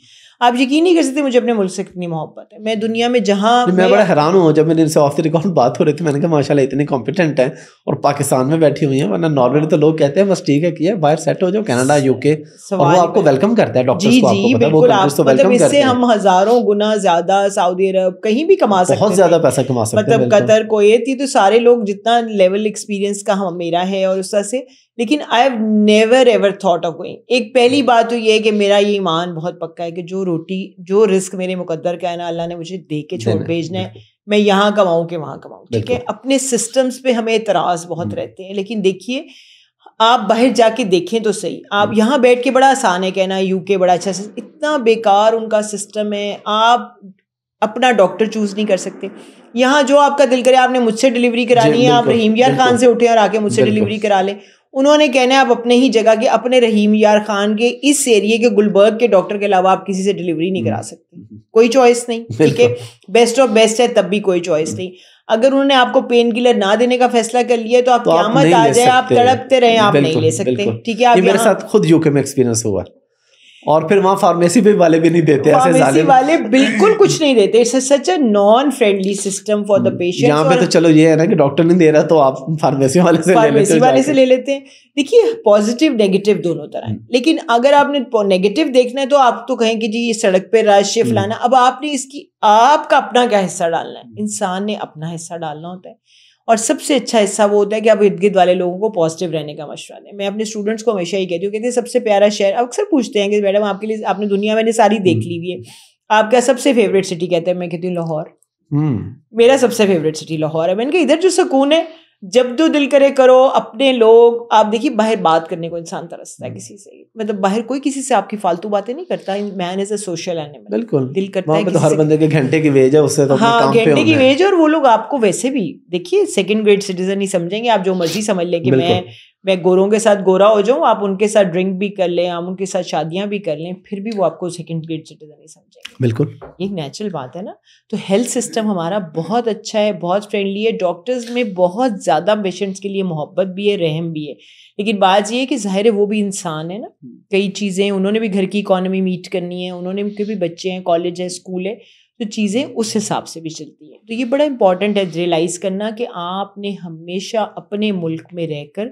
आप यकीन नहीं कर सकते मुझे अपने मुल्क से कितनी मोहब्बत है मैं दुनिया में जहाँ मैं मैं बड़ा हैरान हूँ जब मेरे इनसे ऑफ द रिकॉर्ड बात हो रही थी मैंने कहा माशाल्लाह इतने कॉम्पिटेंट हैं और पाकिस्तान में बैठी हुई हैं वरना नॉर्मली तो लोग कहते हैं बस ठीक है किया बाहर सेट हो जाओ कनाडा यूके और वो आपको वेलकम करता है डॉक्टर जी जी बिल्कुल मतलब इससे हम हज़ारों गुना ज़्यादा सऊदी अरब कहीं भी कमा सकते बहुत ज़्यादा पैसा कमा सकते मतलब कतर कोयत ये तो सारे लोग जितना लेवल एक्सपीरियंस का मेरा है और उस तरह से लेकिन I have never ever thought of going एक पहली hmm. बात तो ये है कि मेरा ये ईमान बहुत पक्का है कि जो रोटी जो रिस्क मेरे मुकद्दर का है ना अल्लाह ने मुझे दे के छोड़ भेजना है मैं यहाँ कमाऊँ के वहाँ कमाऊँ ठीक है अपने सिस्टम्स पे हमें एतराज़ बहुत hmm. रहते हैं लेकिन देखिए आप बाहर जाके देखें तो सही आप hmm. यहाँ बैठ के बड़ा आसान है कहना यूके बड़ा अच्छा इतना बेकार उनका सिस्टम है आप अपना डॉक्टर चूज़ नहीं कर सकते यहाँ जो आपका दिल करे आपने मुझसे डिलीवरी करानी है आप रहीम यार खान से उठे और आके मुझसे डिलीवरी करा ले उन्होंने कहना है आप अपने ही जगह के अपने रहीम यार खान के इस एरिए के गुलबर्ग के डॉक्टर के अलावा आप किसी से डिलीवरी नहीं करा हम्म। सकते कोई चॉइस नहीं ठीक है बेस्ट ऑफ बेस्ट है तब भी कोई चॉइस हम्म। नहीं अगर उन्होंने आपको पेन किलर ना देने का फैसला कर लिया तो आप तो आ जाए आप तड़पते रहे आप नहीं ले सकते ठीक है मेरे साथ खुद यूके में एक्सपीरियंस हुआ और फिर वहाँ फार्मेसी भी वाले भी नहीं देते फार्मेसी वाले बिल्कुल कुछ नहीं देते it's such a non friendly system for the patient यहाँ पे तो चलो ये है ना कि डॉक्टर नहीं दे रहा तो आप फार्मेसी वाले से फार्मेसी ले वाले से ले लेते हैं देखिए पॉजिटिव नेगेटिव दोनों तरह लेकिन अगर आपने नेगेटिव देखना है तो आप तो कहें कि जी ये सड़क पर राश ये फलाना हम्म। अब आपने इसकी आपका अपना क्या हिस्सा डालना है इंसान ने अपना हिस्सा डालना होता है और सबसे अच्छा हिस्सा वो होता है कि आप इर्द गिर्द वाले लोगों को पॉजिटिव रहने का मशवरा दें मैं अपने स्टूडेंट्स को हमेशा ही कहती हूँ कहते सबसे प्यारा शहर अक्सर पूछते हैं कि मैडम आपके लिए आपने दुनिया मैंने सारी देख हम्म। ली हुई है आपका सबसे फेवरेट सिटी कहते हैं मैं कहती हूँ लाहौर हम्म। मेरा सबसे फेवरेट सिटी लाहौर है मैंने कहा इधर जो सुकून है जब दो तो दिल करे करो अपने लोग आप देखिए बाहर बात करने को इंसान तरसता है हम्म। किसी से मतलब बाहर कोई किसी से आपकी फालतू बातें नहीं करता man as a social animal बिल्कुल दिल करता है तो हर बंदे के घंटे की वेज है उससे तो हाँ घंटे की वेज और वो लोग आपको वैसे भी देखिए सेकंड ग्रेड सिटीजन ही समझेंगे आप जो मर्जी समझ लें कि मैं मैं गोरों के साथ गोरा हो जाऊँ आप उनके साथ ड्रिंक भी कर लें आप उनके साथ शादियाँ भी कर लें फिर भी वो आपको सेकेंड ग्रेड सिटीजन ही समझेंगे बिल्कुल ये नेचुरल बात है ना तो हेल्थ सिस्टम हमारा बहुत अच्छा है बहुत फ्रेंडली है डॉक्टर्स में बहुत ज़्यादा पेशेंट्स के लिए मोहब्बत भी है रहम भी है लेकिन बात ये है कि ज़ाहिर है वो भी इंसान है ना हम्म। कई चीज़ें उन्होंने भी घर की इकोनॉमी मीट करनी है उन्होंने उनके भी बच्चे हैं कॉलेज है स्कूल है तो चीज़ें उस हिसाब से भी चलती हैं तो ये बड़ा इंपॉर्टेंट है रियलाइज़ करना कि आपने हमेशा अपने मुल्क में रहकर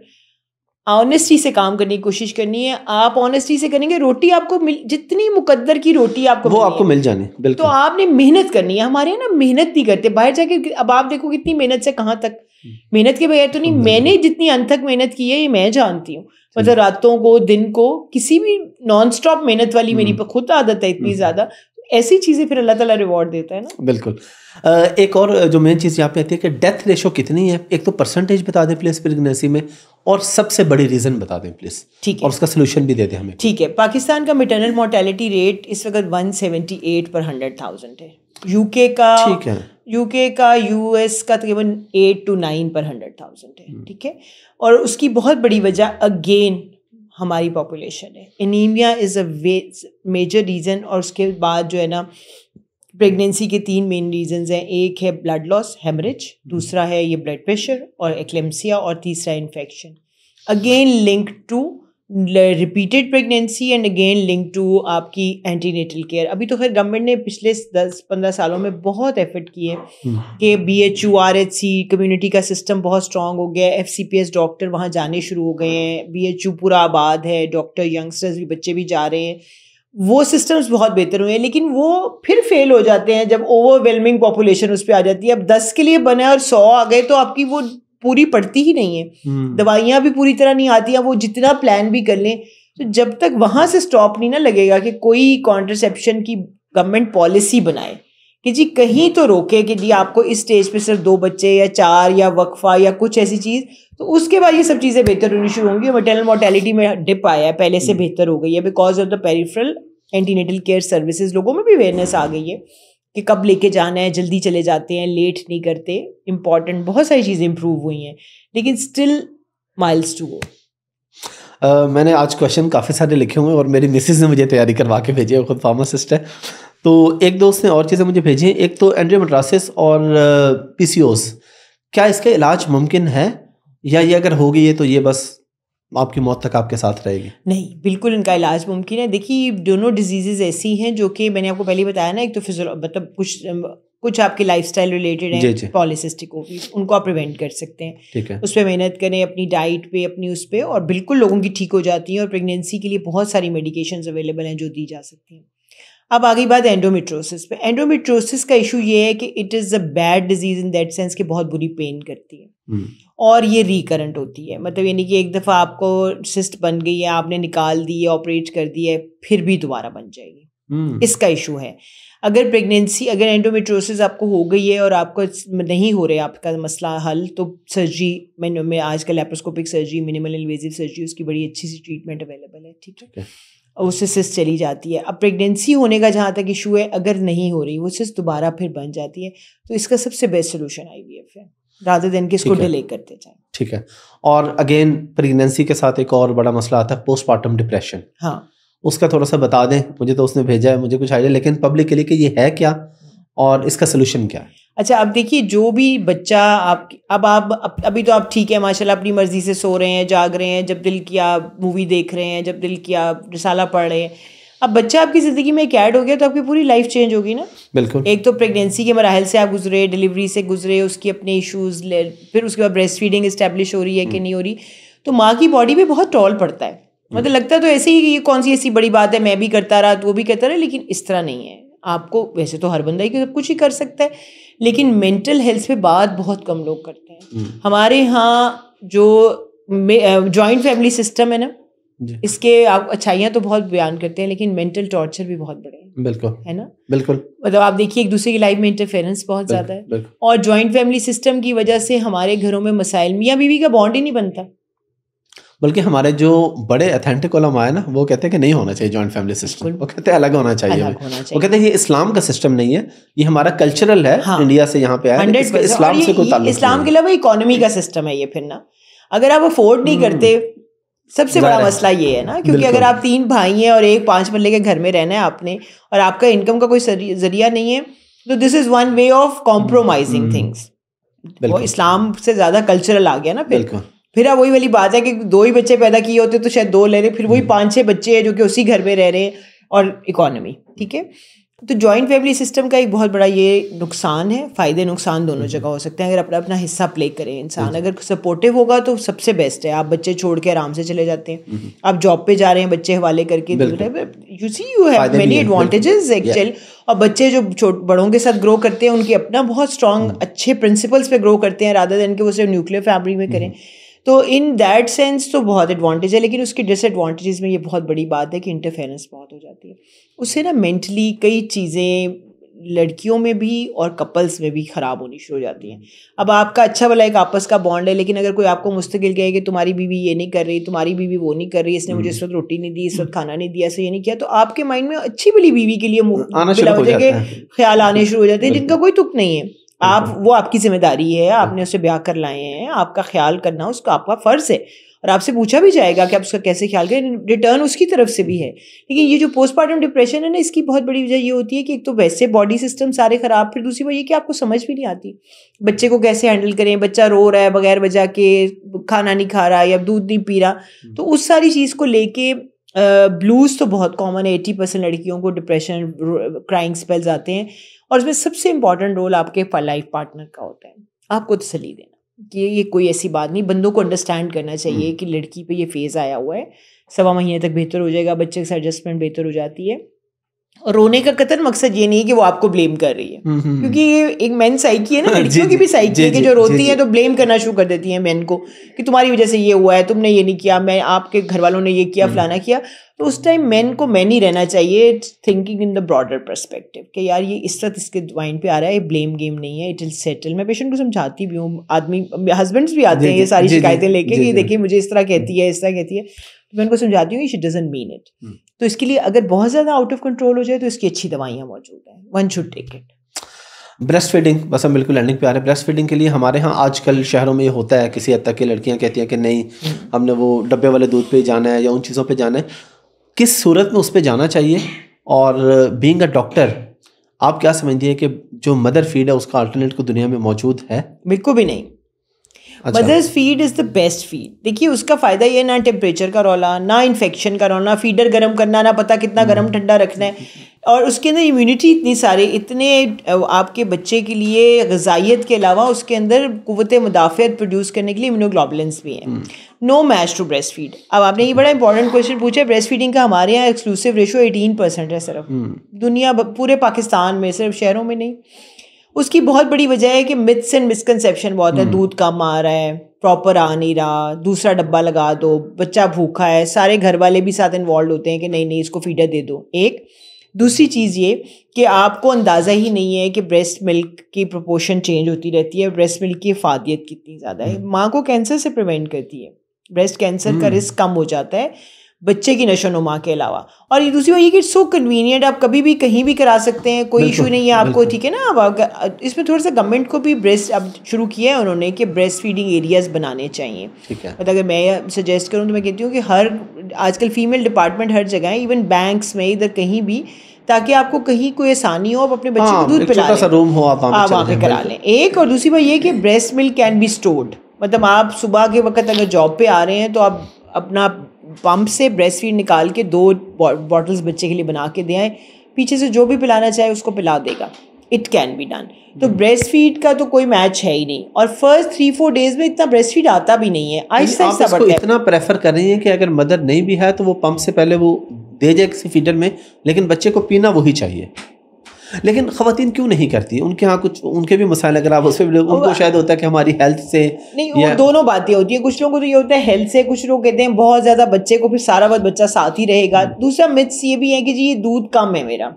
ऑनेस्टी से काम करने की कोशिश करनी है आप ऑनेस्टी से करेंगे रोटी आपको मिल जितनी मुकद्दर की रोटी आपको वो आपको मिल जाने तो आपने मेहनत करनी है हमारे ना मेहनत नहीं करते बाहर जाके अब आप देखो कितनी मेहनत से कहाँ तक मेहनत के बगैर तो नहीं मैंने जितनी अनथक मेहनत की है ये मैं जानती हूँ मतलब रातों को दिन को किसी भी नॉन स्टॉप मेहनत वाली मेरी हम्म। खुद आदत है इतनी हम्म। ज़्यादा ऐसी चीज़ें फिर अल्लाह ताला रिवॉर्ड देता है ना बिल्कुल एक और जो मेन चीज़ यहाँ पे आती है कि डेथ रेशो कितनी है एक तो परसेंटेज बता दें प्लेस प्रेगनेंसी में और सबसे बड़ी रीज़न बता दें प्लीज़ ठीक है और उसका सलूशन भी दे दें हमें ठीक है पाकिस्तान का मिटर्नल मोर्टेलिटी रेट इस वक्त 178 पर 100,000 है यूके का ठीक है यूके का यूएस का तकरीबन eight to nine per hundred thousand है ठीक है और उसकी बहुत बड़ी वजह अगेन हमारी पॉपुलेशन है anaemia is a major reason और उसके बाद जो है ना प्रेगनेंसी के तीन मेन रीजंस हैं एक है ब्लड लॉस हेमरेज दूसरा है ये ब्लड प्रेशर और एक्लेम्सिया और तीसरा infection again link to repeated pregnancy and again link to आपकी एंटीनेटल केयर अभी तो खैर गवर्नमेंट ने पिछले दस पंद्रह सालों में बहुत एफर्ट किए हम्म। कि B H U R H C community का सिस्टम बहुत स्ट्रांग हो गया है F C P S doctor वहाँ जाने शुरू हो गए हैं बी एच यू पूरा आबाद है डॉक्टर यंगस्टर्स भी बच्चे भी जा रहे हैं वो सिस्टम्स बहुत बेहतर हुए हैं लेकिन वो फिर फेल हो जाते हैं जब ओवरवेलमिंग पॉपुलेशन उस पर आ जाती है अब दस के लिए बने और सौ आ गए तो आपकी वो पूरी पड़ती ही नहीं है हम्म। दवाइयाँ भी पूरी तरह नहीं आती हैं वो जितना प्लान भी कर लें तो जब तक वहाँ से स्टॉप नहीं ना लगेगा कि कोई कॉन्ट्रसेप्शन की गवर्नमेंट पॉलिसी बनाए कि जी कहीं तो रोके कि जी आपको इस स्टेज पे सिर्फ दो बच्चे या चार या वक्फा या कुछ ऐसी चीज़ तो उसके बाद ये सब चीज़ें बेहतर होनी शुरू होंगी मटर्नल मोर्टेलिटी में डिप आया है पहले से हम्म। बेहतर हो गई है because of the peripheral antenatal care services लोगों में भी अवेयरनेस आ गई है कि कब लेके जाना है जल्दी चले जाते हैं लेट नहीं करते इम्पॉर्टेंट बहुत सारी चीज़ें इम्प्रूव हुई हैं लेकिन स्टिल माइल्स टू गो मैंने आज क्वेश्चन काफ़ी सारे लिखे हुए हैं और मेरी मिसिस ने मुझे तैयारी करवा के भेजी है खुद फार्मासिस्ट है तो एक दोस्त ने और चीज़ें मुझे भेजी एक तो एंड्रियोमेट्रासिस और पीसीओस uh, क्या इसका इलाज मुमकिन है या ये अगर हो गई है तो ये बस आपकी मौत तक आपके साथ रहेगी नहीं बिल्कुल इनका इलाज मुमकिन है देखिए दोनों डिजीज़ ऐसी हैं जो कि मैंने आपको पहले बताया ना एक तो फिजो मतलब कुछ कुछ आपके लाइफ स्टाइल रिलेटेड हैं पॉलिसिस्टिक उनको आप प्रिवेंट कर सकते हैं ठीक है। उस पर मेहनत करें अपनी डाइट पे अपनी उस पर और बिल्कुल लोगों की ठीक हो जाती है और प्रेगनेंसी के लिए बहुत सारी मेडिकेशन अवेलेबल हैं जो दी जा सकती हैं अब आ गई बात एंडोमेट्रोसिस पे एंडोमेट्रोसिस का इशू ये है कि it is a bad disease in that sense कि बहुत बुरी पेन करती है हम्म। और ये रिकरेंट होती है मतलब यानी कि एक दफ़ा आपको सिस्ट बन गई है आपने निकाल दी है ऑपरेट कर दी है फिर भी दोबारा बन जाएगी हम्म। इसका इशू है अगर प्रेगनेंसी अगर एंडोमेट्रोसिस आपको हो गई है और आपको नहीं हो रहा है आपका मसला हल तो सर्जरी मैं, आजकल laparoscopic surgery minimal invasive surgery उसकी बड़ी अच्छी सी ट्रीटमेंट अवेलेबल है ठीक है okay. वो सिस चली जाती है अब प्रेगनेंसी होने का जहाँ तक इशू है अगर नहीं हो रही वो सिस दोबारा फिर बन जाती है तो इसका सबसे बेस्ट सोल्यूशन आई है राधा दिन के इसको डिले करते जाए ठीक है और अगेन प्रेगनेंसी के साथ एक और बड़ा मसला आता है पोस्टमार्टम डिप्रेशन हाँ उसका थोड़ा सा बता दें मुझे तो उसने भेजा है मुझे कुछ आइडिया लेकिन पब्लिक के लिए कि ये है क्या और इसका सोल्यूशन क्या है अच्छा अब देखिए जो भी बच्चा आप अब आप अभी तो आप ठीक है माशाल्लाह अपनी मर्ज़ी से सो रहे हैं जाग रहे हैं जब दिल किया मूवी देख रहे हैं जब दिल किया रिसाला पढ़ रहे हैं अब बच्चा आपकी ज़िंदगी में एक ऐड हो गया तो आपकी पूरी लाइफ चेंज होगी ना बिल्कुल एक तो प्रेगनेंसी के मराहल से आप गुजरे डिलीवरी से गुजरे उसकी अपने इशूज़ फिर उसके बाद ब्रेस्ट फीडिंग इस्टेब्लिश हो रही है कि हम्म। नहीं हो रही तो माँ की बॉडी भी बहुत टॉल पड़ता है हम्म। मतलब लगता है तो ऐसे ही ये कौन सी ऐसी बड़ी बात है मैं भी करता रहा तो वो भी कहता रहा लेकिन इस तरह नहीं है आपको वैसे तो हर बंदा ही सब कुछ ही कर सकता है लेकिन मेंटल हेल्थ पे बात बहुत कम लोग करते हैं हम्म। हमारे यहाँ जो जॉइंट फैमिली सिस्टम है ना इसके आप अच्छाइयाँ तो बहुत बयान करते हैं लेकिन मेंटल टॉर्चर भी बहुत बड़े हैं बिल्कुल है ना बिल्कुल मतलब आप देखिए एक दूसरे की लाइफ में इंटरफेरेंस बहुत ज़्यादा है और जॉइंट फैमिली सिस्टम की वजह से हमारे घरों में मसाइल मियाँ बीवी का बॉन्ड ही नहीं बनता बल्कि हमारे जो बड़े अथेंटिक है ना वो कहते हैं कि नहीं होना चाहिए जॉइंट फैमिली सिस्टम वो कहते हैं अलग होना चाहिए अलग होना चाहिए। वो कहते हैं ये इस्लाम का सिस्टम नहीं है ये हमारा कल्चरल है हाँ, इंडिया से यहाँ पे आया इस्लाम से कोई इस्लाम के अलावा इकोनॉमी का सिस्टम है ये फिर ना अगर आप अफोर्ड नहीं हम्म। करते सबसे बड़ा मसला ये है ना क्योंकि अगर आप तीन भाई हैं और एक पांच मल्ले के घर में रहना है आपने और आपका इनकम का कोई जरिया नहीं है तो this is one way of compromising things वो इस्लाम से ज्यादा कल्चरल आ गया ना बिल्कुल फिर अब वही वाली बात है कि दो ही बच्चे पैदा किए होते तो शायद दो ले रहे फिर वही हम्म। पाँच छः बच्चे हैं जो कि उसी घर में रह रहे हैं और इकोनॉमी ठीक है तो जॉइंट फैमिली सिस्टम का एक बहुत बड़ा ये नुकसान है फ़ायदे नुकसान दोनों हम्म। जगह हो सकते हैं अगर अपना अपना हिस्सा प्ले करें इंसान अगर सपोर्टिव होगा तो सबसे बेस्ट है आप बच्चे छोड़ के आराम से चले जाते हैं हम्म। आप जॉब पे जा रहे हैं बच्चे हवाले करके you see you have many advantages actual और बच्चे जो बड़ों के साथ ग्रो करते हैं उनके अपना बहुत स्ट्रॉन्ग अच्छे प्रिंसिपल्स पे ग्रो करते हैं राधा देन के वो सिर्फ न्यूक्लियर फैमिली में करें तो इन दैट सेंस तो बहुत एडवांटेज है लेकिन उसकी डिसएडवांटेजेस में ये बहुत बड़ी बात है कि इंटरफेरेंस बहुत हो जाती है उससे ना मेंटली कई चीज़ें लड़कियों में भी और कपल्स में भी ख़राब होनी शुरू हो जाती हैं अब आपका अच्छा वाला एक आपस का बॉन्ड है लेकिन अगर कोई आपको मुस्तकिल कहे कि तुम्हारी बीवी ये नहीं कर रही तुम्हारी बीवी वो नहीं कर रही इसने मुझे इस हम्म। वक्त रोटी नहीं दी इस वक्त खाना नहीं दिया ऐसे ये नहीं किया तो आपके माइंड में अच्छी वाली बीवी के लिए ख्याल आने शुरू हो जाते हैं जिनका कोई तुक नहीं है आप वो आपकी जिम्मेदारी है हाँ। आपने उसे ब्याह कर लाए हैं आपका ख्याल करना उसका आपका फ़र्ज़ है और आपसे पूछा भी जाएगा कि आप उसका कैसे ख्याल करें रिटर्न उसकी तरफ से भी है लेकिन ये जो पोस्टमार्टम डिप्रेशन है ना इसकी बहुत बड़ी वजह ये होती है कि एक तो वैसे बॉडी सिस्टम सारे ख़राब फिर दूसरी वजह कि आपको समझ भी नहीं आती बच्चे को कैसे हैंडल करें बच्चा रो रहा है बगैर वजह के खाना नहीं खा रहा या दूध नहीं पी रहा हम्म। तो उस सारी चीज़ को लेके ब्लूज़ तो बहुत कॉमन है एटी परसेंट लड़कियों को डिप्रेशन क्राइंग स्पेल्स आते हैं और इसमें सबसे इंपॉर्टेंट रोल आपके लाइफ पार्टनर का होता है आपको तसली देना कि ये कोई ऐसी बात नहीं बंदों को अंडरस्टैंड करना चाहिए हम्म। कि लड़की पे ये फेज़ आया हुआ है सवा महीने तक बेहतर हो जाएगा बच्चे से एडजस्टमेंट बेहतर हो जाती है और रोने का कतर मकसद ये नहीं है कि वो आपको ब्लेम कर रही है हम्म, हम्म। क्योंकि ये एक मैन साइकी है ना हाँ, लड़कियों की भी साइकी है कि जो रोती है तो ब्लेम करना शुरू कर देती है मैन को कि तुम्हारी वजह से ये हुआ है तुमने ये नहीं किया मैं आपके घर वालों ने ये किया फलाना किया तो उस टाइम मैन को मैन ही रहना चाहिए thinking in the broader perspective कि यार ये इस तरह इसके माइंड पे आ रहा है ये ब्लेम गेम नहीं है इट इज सेटल मैं पेशेंट को समझाती भी हूँ आदमी हस्बैंड्स भी आते हैं ये सारी शिकायतें लेके कि देखिए मुझे इस तरह कहती हम्म। है इस तरह कहती है तो मैं उनको समझाती हूँ शी डजेंट मीन इट तो इसके लिए अगर बहुत ज़्यादा आउट ऑफ कंट्रोल हो जाए तो इसकी अच्छी दवाइयाँ मौजूद हैं one should take it breast feeding बस हम बिल्कुल एंडिंग पे आ रहे हैं ब्रेस्ट फीडिंग के लिए हमारे यहाँ आजकल शहरों में ये होता है किसी हद तक की लड़कियाँ कहती हैं कि नहीं हम्म। हमने वो डब्बे वाले दूध पे जाना है या उन चीज़ों पे जाना है किस सूरत में उस पर जाना चाहिए और बींग अ डॉक्टर आप क्या समझती हैं कि जो मदर फीड है उसका अल्टरनेट को दुनिया में मौजूद है बिल्कुल भी नहीं mother's feed is the best feed देखिए उसका फ़ायदा ये ना टेम्परेचर का रोला ना इन्फेक्शन का रोला फीडर गर्म करना ना पता कितना गर्म हम्म। ठंडा रखना है और उसके अंदर इम्यूनिटी इतनी सारी इतने आपके बच्चे के लिए गजाइत के अलावा उसके अंदर कुत मुदाफ़त प्रोड्यूस करने के लिए इम्यूनोग्लोबलेंस भी हैं no match to breast feed अब आपने ये बड़ा इंपॉर्टेंट क्वेश्चन पूछा है ब्रेस्ट फीडिंग का हमारे यहाँ एक्सक्लूसिव रेशो एटीन परसेंट है सिर्फ हम्म। दुनिया पूरे पाकिस्तान में सिर्फ शहरों में नहीं उसकी बहुत बड़ी वजह है कि मिथ्स एंड मिसकनसेप्शन बहुत है हम्म। दूध कम आ रहा है प्रॉपर आ नहीं रहा दूसरा डब्बा लगा दो बच्चा भूखा है सारे घर वाले भी साथ इन्वॉल्व होते हैं कि नहीं नहीं इसको फीडर दे दो एक दूसरी चीज़ ये कि आपको अंदाज़ा ही नहीं है कि ब्रेस्ट मिल्क की प्रोपोर्शन चेंज होती रहती है ब्रेस्ट मिल्क की अफादियत कितनी ज़्यादा है हम्म। माँ को कैंसर से प्रिवेंट करती है ब्रेस्ट कैंसर का रिस्क हम्म। कम हो जाता है बच्चे की नशो नुमा के अलावा और ये दूसरी बात ये कि सो कन्वीनियंट आप कभी भी कहीं भी करा सकते हैं कोई इशू नहीं है आपको ठीक है ना अब इसमें थोड़ा सा गवर्नमेंट को भी ब्रेस्ट अब शुरू किया है उन्होंने कि ब्रेस्ट फीडिंग एरियाज बनाने चाहिए मतलब अगर मैं सजेस्ट करूँ तो मैं कहती हूँ कि हर आजकल फीमेल डिपार्टमेंट हर जगह है इवन बैंक्स में इधर कहीं भी ताकि आपको कहीं कोई आसानी हो आप अपने बच्चे को हाँ, दूध पिला सा रूम हो आप वहाँ पे करा लें एक और दूसरी बात ये कि breast milk can be stored मतलब आप सुबह के वक्त अगर जॉब पे आ रहे हैं तो आप अपना पंप से ब्रेस्ट फीड निकाल के दो बॉटल्स बच्चे के लिए बना के दे आए पीछे से जो भी पिलाना चाहे उसको पिला देगा इट कैन बी डन तो ब्रेस्ट hmm. फीड का तो कोई मैच है ही नहीं और फर्स्ट थ्री फोर डेज में इतना ब्रेस्ट फीड आता भी नहीं है आहिस्ता इतना प्रेफर कर रही है कि अगर मदर नहीं भी है तो वो पंप से पहले वो दे जाए किसी फीडर में लेकिन बच्चे को पीना वही चाहिए लेकिन खातन क्यों नहीं करती उनके यहाँ कुछ उनके भी मसाला अगर आप उसमें उनको शायद होता है कि हमारी हेल्थ से नहीं दोनों बातें होती है कुछ लोगों को तो ये होता है हेल्थ से कुछ लोग कहते हैं बहुत ज़्यादा बच्चे को फिर सारा वक्त बच्चा साथ ही रहेगा हम्म। दूसरा मिथ्स ये भी है कि जी ये दूध कम है मेरा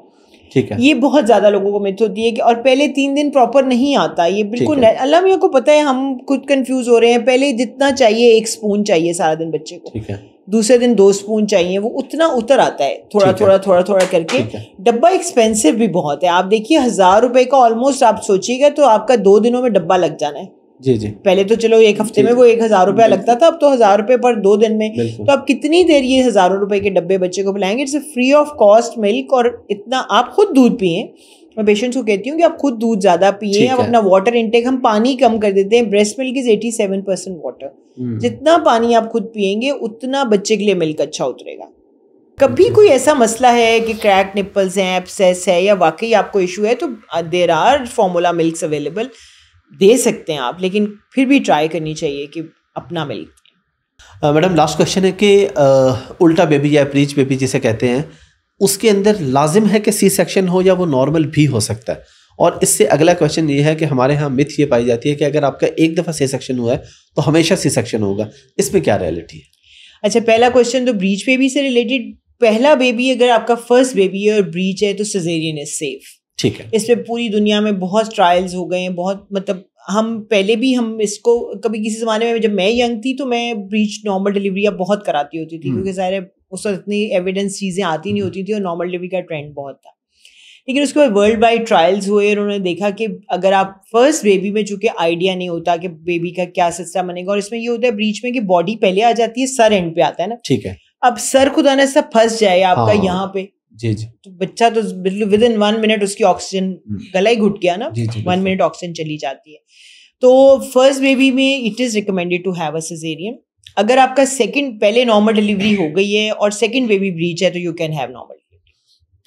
ठीक है ये बहुत ज़्यादा लोगों को मिथ होती है कि और पहले तीन दिन प्रॉपर नहीं आता ये बिल्कुल अल्लाह मियाँ को पता है हम खुद कंफ्यूज हो रहे हैं पहले जितना चाहिए एक स्पून चाहिए सारा दिन बच्चे को ठीक है दूसरे दिन दो स्पून चाहिए वो उतना उतर आता है थोड़ा थोड़ा थोड़ा थोड़ा करके डब्बा एक्सपेंसिव भी बहुत है आप देखिए हज़ार रुपये का ऑलमोस्ट आप सोचिएगा तो आपका दो दिनों में डब्बा लग जाना है जी जी पहले तो चलो एक हफ्ते में वो एक हजार रुपया लगता था अब तो हजार रुपये पर दो दिन में तो आप कितनी देर ये हजारों रुपए के डब्बे बच्चे को पिलाएंगे it's free of cost milk और इतना आप खुद दूध पिए मैं पेशेंट्स को कहती हूँ कि आप खुद दूध ज़्यादा पिए आप अपना वाटर इनटेक हम पानी कम कर देते हैं breast milk is eighty seven percent water जितना पानी आप खुद पियेंगे उतना बच्चे के लिए मिल्क अच्छा उतरेगा कभी कोई ऐसा मसला है कि क्रैक निपल्स हैं एप्सेस है या वाकई आपको इशू है तो there are formula milk available दे सकते हैं आप लेकिन फिर भी ट्राई करनी चाहिए कि अपना मिल्क मैडम लास्ट क्वेश्चन है कि आ, उल्टा बेबी या प्रीच बेबी जिसे कहते हैं उसके अंदर लाजिम है कि सी सेक्शन हो या वो नॉर्मल भी हो सकता है और इससे अगला क्वेश्चन ये है कि हमारे यहाँ मिथ ये पाई जाती है कि अगर आपका एक दफ़ा सी सेक्शन हुआ है तो हमेशा सी सेक्शन होगा इसमें क्या रियलिटी है अच्छा पहला क्वेश्चन तो ब्रीच बेबी से रिलेटेड पहला बेबी अगर आपका फर्स्ट बेबी है और ब्रीच है तो सजेरियन इज सेफ ठीक है इस पर पूरी दुनिया में बहुत ट्रायल्स हो गए हैं बहुत मतलब हम पहले भी हम इसको कभी किसी ज़माने में जब मैं यंग थी तो मैं ब्रीच नॉर्मल डिलीवरी अब बहुत कराती होती थी हम्म। क्योंकि ज़ाहिर उस वक्त इतनी एविडेंस चीज़ें आती नहीं हम्म। होती थी और नॉर्मल डिलीवरी का ट्रेंड बहुत था लेकिन उसके बाद वर्ल्ड वाइड ट्रायल्स हुए और उन्होंने देखा कि अगर आप फर्स्ट बेबी में चूंकि आइडिया नहीं होता कि बेबी का क्या सिस्टम बनेगा और इसमें ये होता है ब्रीच में कि बॉडी पहले आ जाती है सर एंड पे आता है ना ठीक है अब सर खुदा ना सब फंस जाए आपका हाँ, यहाँ पे जी जी तो बच्चा तो बिल्कुल विद इन वन मिनट उसकी ऑक्सीजन हम्म। गला ही घुट गया ना वन मिनट ऑक्सीजन चली जाती है तो फर्स्ट बेबी में it is recommended to have a caesarean अगर आपका सेकंड पहले नॉर्मल डिलीवरी हो गई है और सेकंड बेबी ब्रीच है तो यू कैन हैव नॉर्मल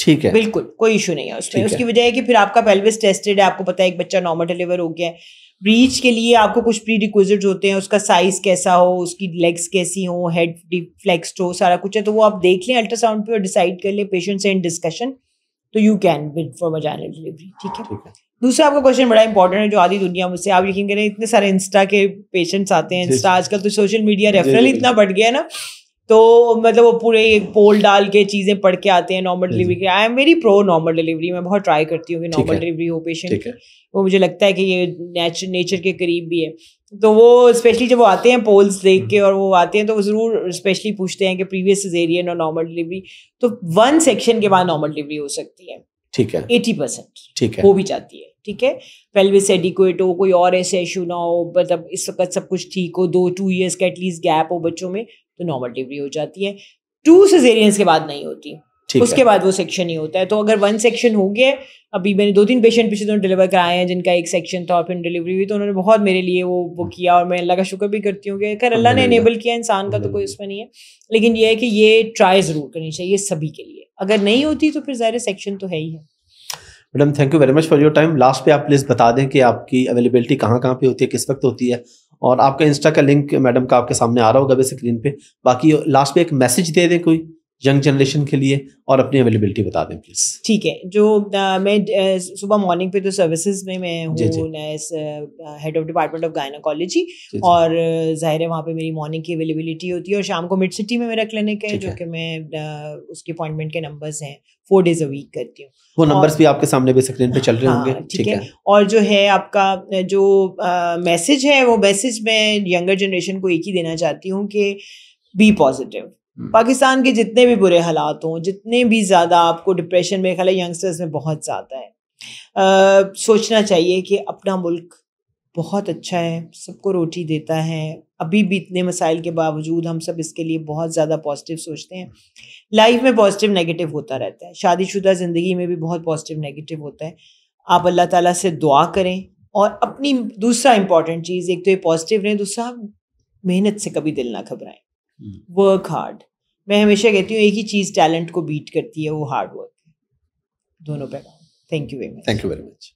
ठीक है बिल्कुल कोई इशू नहीं है उसमें उसकी वजह है कि फिर आपका पेल्विस टेस्टेड है आपको पता है एक बच्चा नॉर्मल डिलीवर हो गया है ब्रीच के लिए आपको कुछ प्री रिक्विजिट होते हैं उसका साइज कैसा हो उसकी लेग्स कैसी हो हेड फ्लेक्सड हो सारा कुछ है तो वो आप देख लें अल्ट्रासाउंड पे और डिसाइड कर लें पेशेंट से इन डिस्कशन तो you can with for vaginal delivery ठीक है दूसरा आपका क्वेश्चन बड़ा इंपॉर्टेंट है जो आधी दुनिया में से आप यकीन करें इतने सारे इंस्टा के पेशेंट्स आते हैं इंस्टा आजकल तो सोशल मीडिया रेफरल इतना बढ़ गया है ना तो मतलब वो पूरे पोल डाल के चीज़ें पढ़ के आते हैं नॉर्मल डिलीवरी के I am very pro normal delivery मैं बहुत ट्राई करती हूँ कि नॉर्मल डिलीवरी हो पेशेंट वो मुझे लगता है कि ये नेचर नेचर के करीब भी है तो वो स्पेशली जब वो आते हैं पोल्स देख के हम्म। और वो आते हैं तो वो ज़रूर स्पेशली पूछते हैं कि प्रीवियस सिजेरियन और नॉर्मल डिलीवरी तो वन सेक्शन के बाद नॉर्मल डिलीवरी हो सकती है ठीक है एटी परसेंट ठीक है वो भी जाती है ठीक है पेल्विस एडिकुएट हो कोई और ऐसे इशू ना हो मतलब इस वक्त सब कुछ ठीक हो दो टू ईयर्स का एटलीस्ट गैप हो बच्चों में तो नॉर्मल डिलीवरी हो जाती है टू सिजेरियंस के बाद नहीं होती उसके बाद वो सेक्शन ही होता है तो अगर वन सेक्शन हो गया अभी मैंने दो तीन पेशेंट पिछले दिनों डिलीवर कराए हैं जिनका एक सेक्शन था और फिर डिलीवरी हुई तो उन्होंने बहुत मेरे लिए वो वो हम्म। किया और मैं अल्लाह का शुक्र भी करती हूँ कि खैर अल्लाह ने इनेबल किया इंसान का तो कोई उसमें नहीं है लेकिन ये है कि ये ट्राई ज़रूर करनी चाहिए सभी के लिए अगर नहीं होती तो फिर ज़ाहिर सेक्शन तो है ही है madam thank you very much for your time last पे आप प्लीज़ बता दें कि आपकी अवेलेबिलिटी कहाँ कहाँ पे होती है किस वक्त होती है और आपका इंस्टा का लिंक मैडम का आपके सामने आ रहा होगा वैसे स्क्रीन पे बाकी लास्ट पे एक मैसेज दे दें कोई यंग जनरेशन के लिए और अपनी अवेलेबिलिटी बता दें प्लीज ठीक है जो मैं सुबह मॉर्निंग पे तो सर्विसेज में मैं हूँ head of department of gynaecology और जाहिर है वहाँ पे मेरी मॉर्निंग की अवेलेबिलिटी होती है और शाम को मिड सिटी में मेरा क्लिनिक है जो कि मैं उसके उसकी अपॉइंटमेंट के नंबर्स हैं फोर डेज अ वीक करती हूँ वो नंबर्स भी आपके सामने भी स्क्रीन पे चल रहे हाँ, होंगे ठीक है? और जो है आपका जो मैसेज है वो मैसेज मैं यंगर जनरेशन को एक ही देना चाहती हूँ कि बी पॉजिटिव हम्म। पाकिस्तान के जितने भी बुरे हालात हों जितने भी ज़्यादा आपको डिप्रेशन में खाला यंगस्टर्स में बहुत ज़्यादा है आ, सोचना चाहिए कि अपना मुल्क बहुत अच्छा है सबको रोटी देता है अभी भी इतने मसाइल के बावजूद हम सब इसके लिए बहुत ज़्यादा पॉजिटिव सोचते हैं लाइफ में पॉजिटिव नेगेटिव होता रहता है शादीशुदा ज़िंदगी में भी बहुत पॉजिटिव नेगेटिव होता है आप अल्लाह ताला से दुआ करें और अपनी दूसरा इंपॉर्टेंट चीज़ एक तो ये पॉजिटिव रहें दूसरा मेहनत से कभी दिल ना घबराएं वर्क हम्म। हार्ड मैं हमेशा कहती हूँ एक ही चीज़ टैलेंट को बीट करती है वो हार्ड वर्क दोनों पैगाम thank you very much thank you very much